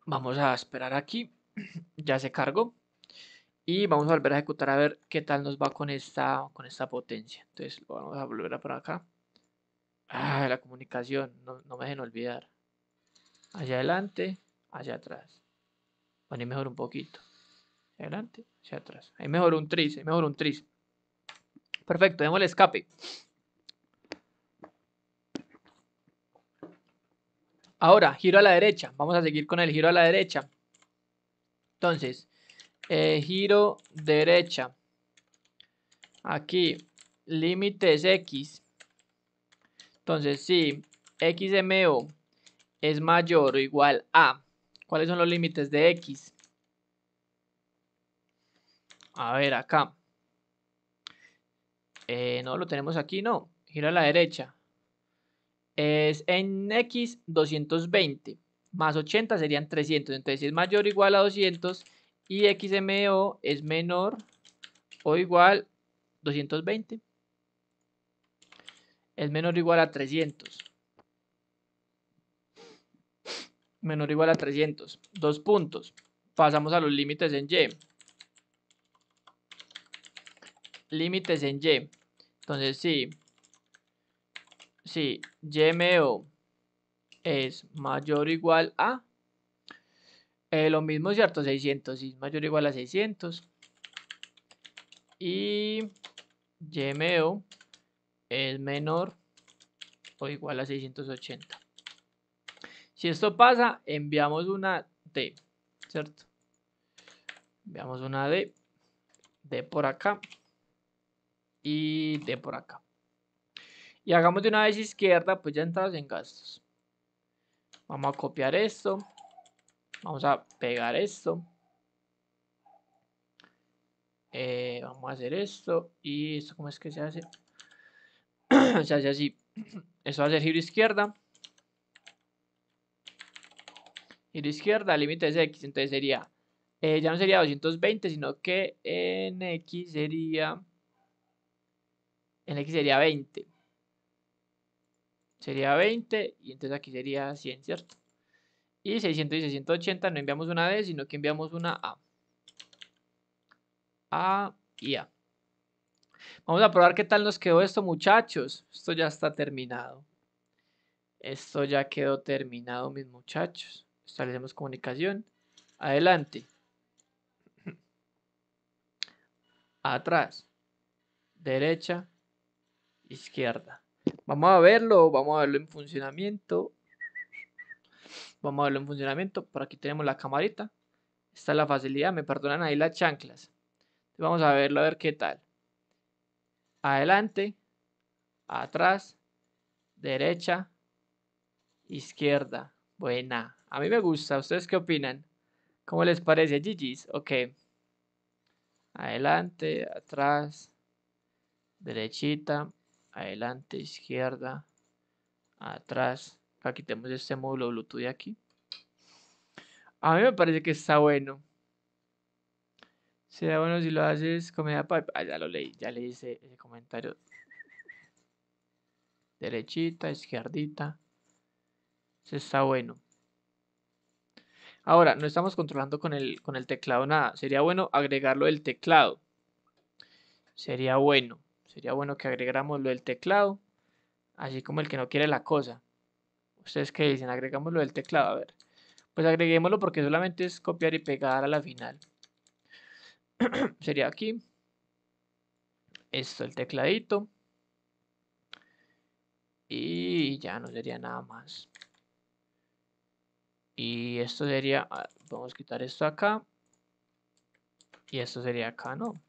[SPEAKER 1] Vamos a esperar aquí, ya se cargó. Y vamos a volver a ejecutar a ver qué tal nos va con esta, con esta potencia. Entonces lo vamos a volver a por acá. Ah, la comunicación, no, me dejen olvidar. Allá adelante, allá atrás. Bueno, mejor un poquito. adelante, hacia atrás. Ahí mejor un tris, ahí mejor un tris. Perfecto, démosle escape. Ahora, giro a la derecha. Vamos a seguir con el giro a la derecha. Entonces, eh, giro derecha. Aquí, límites X entonces, si XMO es mayor o igual a, ¿cuáles son los límites de X? A ver, acá. Eh, no, lo tenemos aquí, no. Gira a la derecha. Es en X 220 más 80 serían 300. Entonces, si es mayor o igual a 200 y XMO es menor o igual 220 es menor o igual a 300. Menor o igual a 300. Dos puntos. Pasamos a los límites en Y. Límites en Y. Entonces, sí. Si sí, YMO es mayor o igual a... Eh, lo mismo, ¿cierto? 600. Si es mayor o igual a 600. Y YMO es menor o igual a 680. Si esto pasa, enviamos una D, ¿cierto? Enviamos una D, D por acá y D por acá. Y hagamos de una vez izquierda, pues ya entramos en gastos. Vamos a copiar esto. Vamos a pegar esto. Eh, vamos a hacer esto. ¿Y esto cómo es que se hace? se hace así. Eso va a ser giro izquierda. Giro izquierda, límite es X. Entonces sería, eh, ya no sería 220, sino que en X sería, en X sería 20. Sería 20 y entonces aquí sería 100, ¿cierto? Y 600 y 680 no enviamos una D, sino que enviamos una A. A y A. Vamos a probar qué tal nos quedó esto, muchachos. Esto ya está terminado. Esto ya quedó terminado, mis muchachos. Establecemos comunicación. Adelante. Atrás. Derecha. Izquierda. Vamos a verlo. Vamos a verlo en funcionamiento. Vamos a verlo en funcionamiento. Por aquí tenemos la camarita. Esta es la facilidad. Me perdonan ahí las chanclas. Vamos a verlo, a ver qué tal adelante, atrás, derecha, izquierda. Buena. A mí me gusta. ¿Ustedes qué opinan? ¿Cómo les parece, GG's? Ok. Adelante, atrás, derechita, adelante, izquierda, atrás. Aquí tenemos este módulo Bluetooth de aquí. A mí me parece que está bueno sería bueno si lo haces comida pipe. Ah, ya lo leí, ya leí ese, ese comentario. Derechita, izquierdita. Eso está bueno. Ahora, no estamos controlando con el, con el teclado nada. Sería bueno agregarlo del teclado. Sería bueno. Sería bueno que agregáramos lo del teclado. Así como el que no quiere la cosa. ¿Ustedes qué dicen? Agregamos lo del teclado. A ver. Pues agreguémoslo porque solamente es copiar y pegar a la final. sería aquí. Esto, el tecladito. Y ya no sería nada más. Y esto sería, ah, vamos a quitar esto acá. Y esto sería acá, ¿no?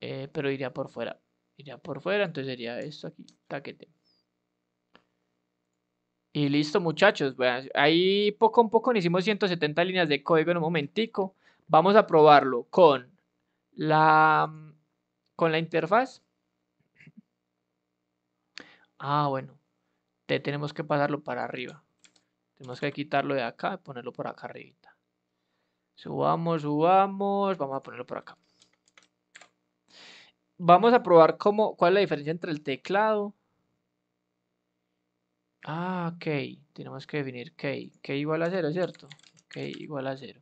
[SPEAKER 1] Eh, pero iría por fuera. Iría por fuera, entonces sería esto aquí, taquete. Y listo, muchachos. ahí poco a poco hicimos 170 líneas de código en un momentico. Vamos a probarlo con la, con la interfaz. Ah, bueno. Te tenemos que pasarlo para arriba. Tenemos que quitarlo de acá y ponerlo por acá arribita. Subamos, subamos. Vamos a ponerlo por acá. Vamos a probar cómo, cuál es la diferencia entre el teclado Ah, ok. Tenemos que definir k. k igual a 0, ¿cierto? k igual a 0.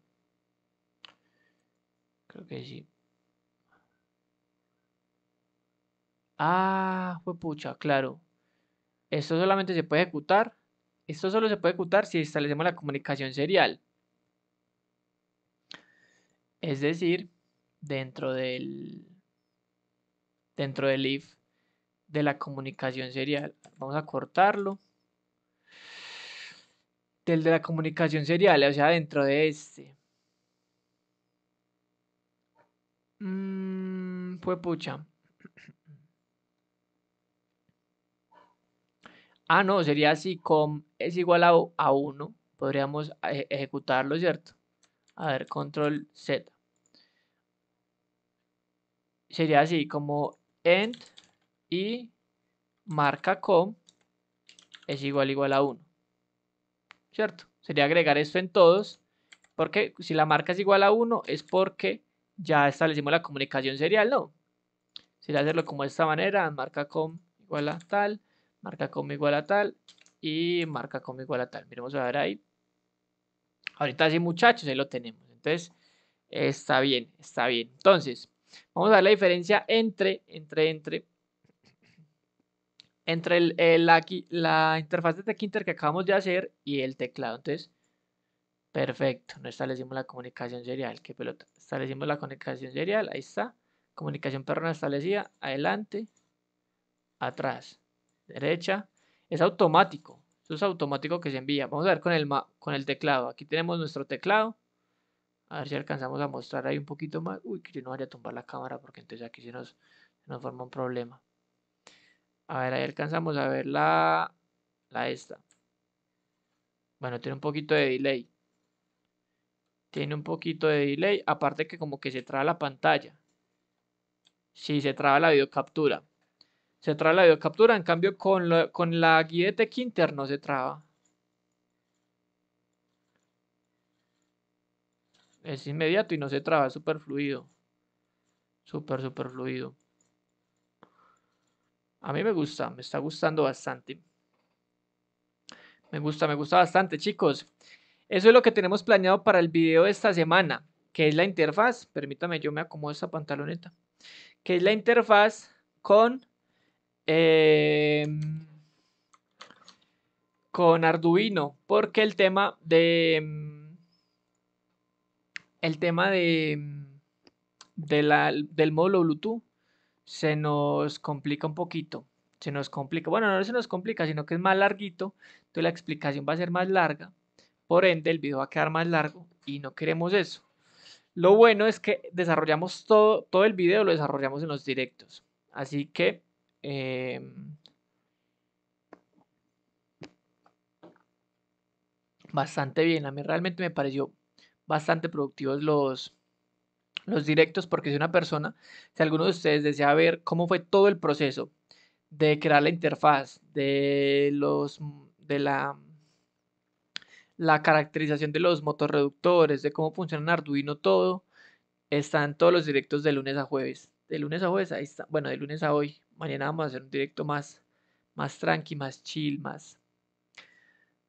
[SPEAKER 1] Creo que sí. Ah, fue pucha, claro. Esto solamente se puede ejecutar. Esto solo se puede ejecutar si establecemos la comunicación serial. Es decir, dentro del dentro del if de la comunicación serial. Vamos a cortarlo del de la comunicación serial, o sea, dentro de este. Mmm, pucha. Ah, no, sería así, com es igual a, 1. Podríamos e, ejecutarlo, ¿cierto? A ver, control Z. Sería así, como end y marca com es igual igual a 1. ¿cierto? Sería agregar esto en todos, porque si la marca es igual a 1 es porque ya establecimos la comunicación serial, ¿no? Sería hacerlo como de esta manera, marca com igual a tal, marca com igual a tal y marca com igual a tal. Miremos a ver ahí. Ahorita sí, muchachos, ahí lo tenemos. Entonces, está bien, está bien. Entonces, vamos a ver la diferencia entre, entre, entre entre el, la, interfaz de TechInter que acabamos de hacer y el teclado. Entonces, perfecto, no establecimos la comunicación serial. Qué pelota. Establecimos la comunicación serial, ahí está. Comunicación perrona establecida, adelante, atrás, derecha. Es automático, eso es automático que se envía. Vamos a ver con el, con el teclado. Aquí tenemos nuestro teclado. A ver si alcanzamos a mostrar ahí un poquito más. Uy, que yo no vaya a tumbar la cámara porque entonces aquí se nos, se nos forma un problema. A ver, ahí alcanzamos a ver la, la esta. Bueno, tiene un poquito de delay. Tiene un poquito de delay, aparte que como que se traba la pantalla. Sí, se traba la videocaptura. Se traba la videocaptura, en cambio con, la guía de Quinter no se traba. Es inmediato y no se traba, es súper fluido. Súper, súper fluido. A mí me gusta, me está gustando bastante. Me gusta, me gusta bastante, chicos. Eso es lo que tenemos planeado para el video de esta semana, que es la interfaz. Permítame, yo me acomodo esta pantaloneta. Que es la interfaz con, em, con Arduino, porque el tema de... Em, el tema de, em, del módulo Bluetooth se nos complica un poquito. Se nos complica. Bueno, no se nos complica, sino que es más larguito. Entonces la explicación va a ser más larga. Por ende, el video va a quedar más largo y no queremos eso. Lo bueno es que desarrollamos todo, todo el video, lo desarrollamos en los directos. Así que... Eh, bastante bien. A mí realmente me pareció bastante productivos los, los directos, porque si una persona, si alguno de ustedes desea ver cómo fue todo el proceso de crear la interfaz, de los de la la caracterización de los motorreductores, de cómo funciona Arduino todo, están todos los directos de lunes a jueves. De lunes a jueves, ahí está. Bueno, de lunes a hoy. Mañana vamos a hacer un directo más, más tranqui, más chill, más,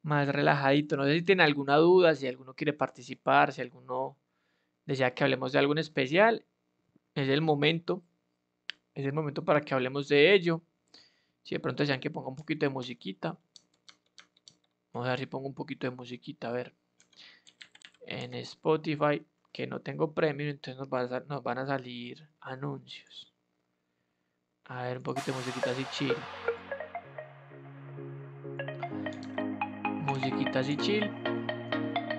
[SPEAKER 1] más relajadito. No sé si tienen alguna duda, si alguno quiere participar, si alguno Desea que hablemos de algo en especial. Es el momento. Es el momento para que hablemos de ello. Si de pronto desean que ponga un poquito de musiquita. Vamos a ver si pongo un poquito de musiquita. A ver. En Spotify, que no tengo premium, entonces nos, nos van a salir anuncios. A ver, un poquito de musiquita así chill. Musiquita así chill.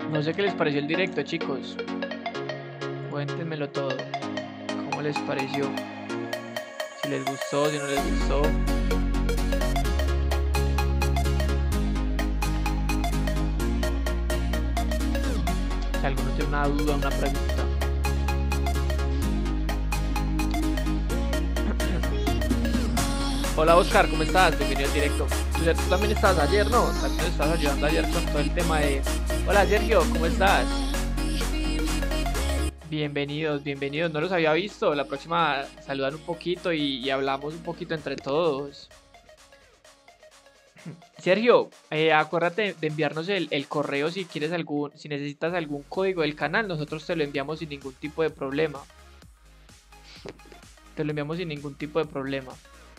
[SPEAKER 1] No sé qué les pareció el directo, chicos. Cuéntenmelo todo. ¿Cómo les pareció? Si les gustó, si no les gustó. Si alguno tiene una duda, una pregunta. Hola Oscar, ¿cómo estás? Bienvenido al directo. Tú también estás ayer, ¿no? También estás ayudando ayer con todo el tema de... Hola Sergio, ¿cómo estás? Bienvenidos, bienvenidos. No los había visto. La próxima saludan un poquito y, hablamos un poquito entre todos. Sergio, eh, acuérdate de enviarnos el, correo si quieres algún, si necesitas algún código del canal, nosotros te lo enviamos sin ningún tipo de problema. Te lo enviamos sin ningún tipo de problema.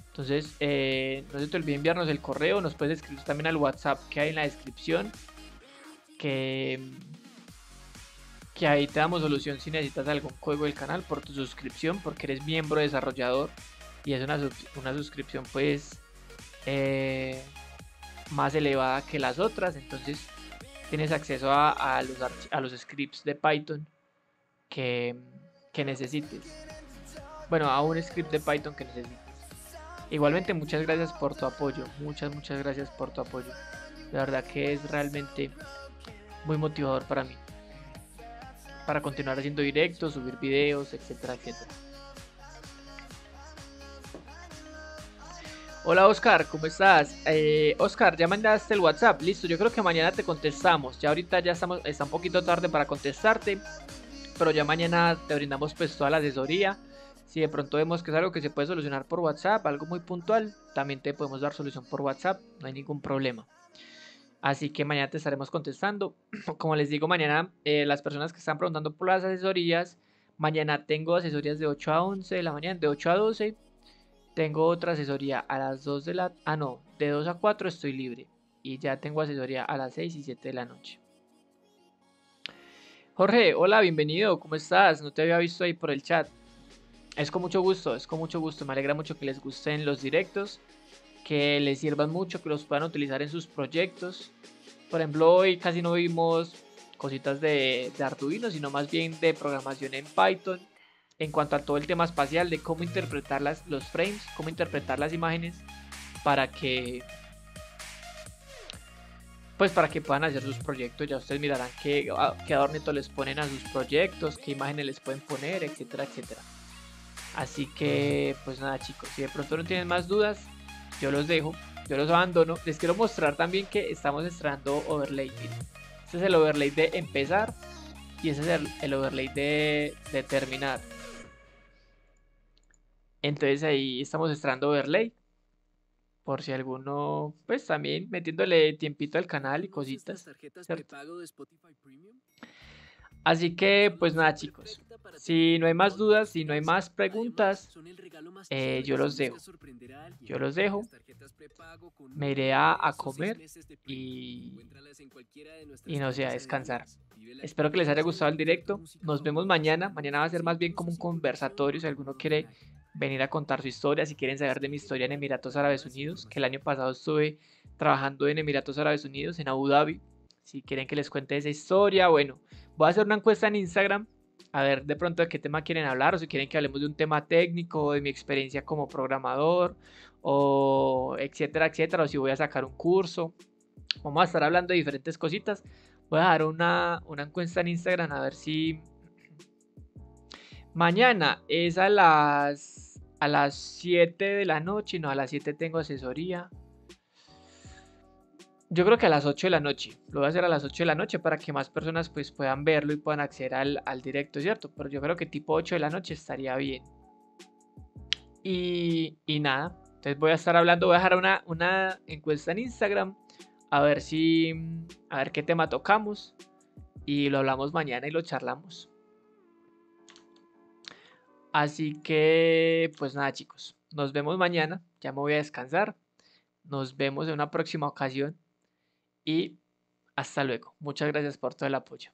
[SPEAKER 1] Entonces, eh, no se te olvide enviarnos el correo, nos puedes escribir también al WhatsApp que hay en la descripción. Que que ahí te damos solución si necesitas algún código del canal por tu suscripción, porque eres miembro desarrollador y es una, suscripción pues eh, más elevada que las otras, entonces tienes acceso a, los, a los, scripts de Python que, que necesites. Bueno, a un script de Python que necesites. Igualmente muchas gracias por tu apoyo, muchas, muchas gracias por tu apoyo. La verdad que es realmente muy motivador para mí para continuar haciendo directos, subir videos, etcétera, etcétera. Hola Oscar, ¿cómo estás? Eh, Oscar, ya mandaste el WhatsApp, listo, yo creo que mañana te contestamos, ya ahorita ya estamos, está un poquito tarde para contestarte, pero ya mañana te brindamos pues toda la asesoría, si de pronto vemos que es algo que se puede solucionar por WhatsApp, algo muy puntual, también te podemos dar solución por WhatsApp, no hay ningún problema. Así que mañana te estaremos contestando. Como les digo, mañana eh, las personas que están preguntando por las asesorías, mañana tengo asesorías de 8 a 11 de la mañana, de 8 a 12. Tengo otra asesoría a las 2 de la... Ah, no, de 2 a 4 estoy libre. Y ya tengo asesoría a las 6 y 7 de la noche. Jorge, hola, bienvenido, ¿cómo estás? No te había visto ahí por el chat. Es con mucho gusto, es con mucho gusto. Me alegra mucho que les gusten los directos que les sirvan mucho, que los puedan utilizar en sus proyectos. Por ejemplo, hoy casi no vimos cositas de, Arduino, sino más bien de programación en Python. En cuanto a todo el tema espacial, de cómo interpretar los frames, cómo interpretar las imágenes para que pues para que puedan hacer sus proyectos. Ya ustedes mirarán qué, qué adornito les ponen a sus proyectos, qué imágenes les pueden poner, etcétera, etcétera. Así que, pues nada chicos, si de pronto no tienen más dudas, yo los dejo, yo los abandono. Les quiero mostrar también que estamos extrañando overlay. Este es el overlay de empezar y ese es el, overlay de, terminar. Entonces ahí estamos extrañando overlay. Por si alguno, pues también metiéndole tiempito al canal y cositas. Así que pues nada chicos, si no hay más dudas, si no hay más eh, preguntas, yo los dejo. Yo los dejo. Me iré a, comer y, y no sé, a descansar. Espero que les haya gustado el directo. Nos vemos mañana. Mañana va a ser más bien como un conversatorio. Si alguno quiere venir a contar su historia, si quieren saber de mi historia en Emiratos Árabes Unidos, que el año pasado estuve trabajando en Emiratos Árabes Unidos, en Abu Dhabi. Si quieren que les cuente esa historia, bueno, voy a hacer una encuesta en Instagram a ver de pronto de qué tema quieren hablar o si quieren que hablemos de un tema técnico, de mi experiencia como programador o etcétera, etcétera, o si voy a sacar un curso. Vamos a estar hablando de diferentes cositas. Voy a dar una, encuesta en Instagram a ver si mañana es a las a las 7 de la noche, no, a las 7 tengo asesoría yo creo que a las 8 de la noche. Lo voy a hacer a las 8 de la noche para que más personas pues puedan verlo y puedan acceder al, al directo, ¿cierto? Pero yo creo que tipo 8 de la noche estaría bien. Y, nada, entonces voy a estar hablando, voy a dejar una, una encuesta en Instagram a ver si, a ver qué tema tocamos y lo hablamos mañana y lo charlamos. Así que, pues nada chicos, nos vemos mañana, ya me voy a descansar, nos vemos en una próxima ocasión y hasta luego. Muchas gracias por todo el apoyo.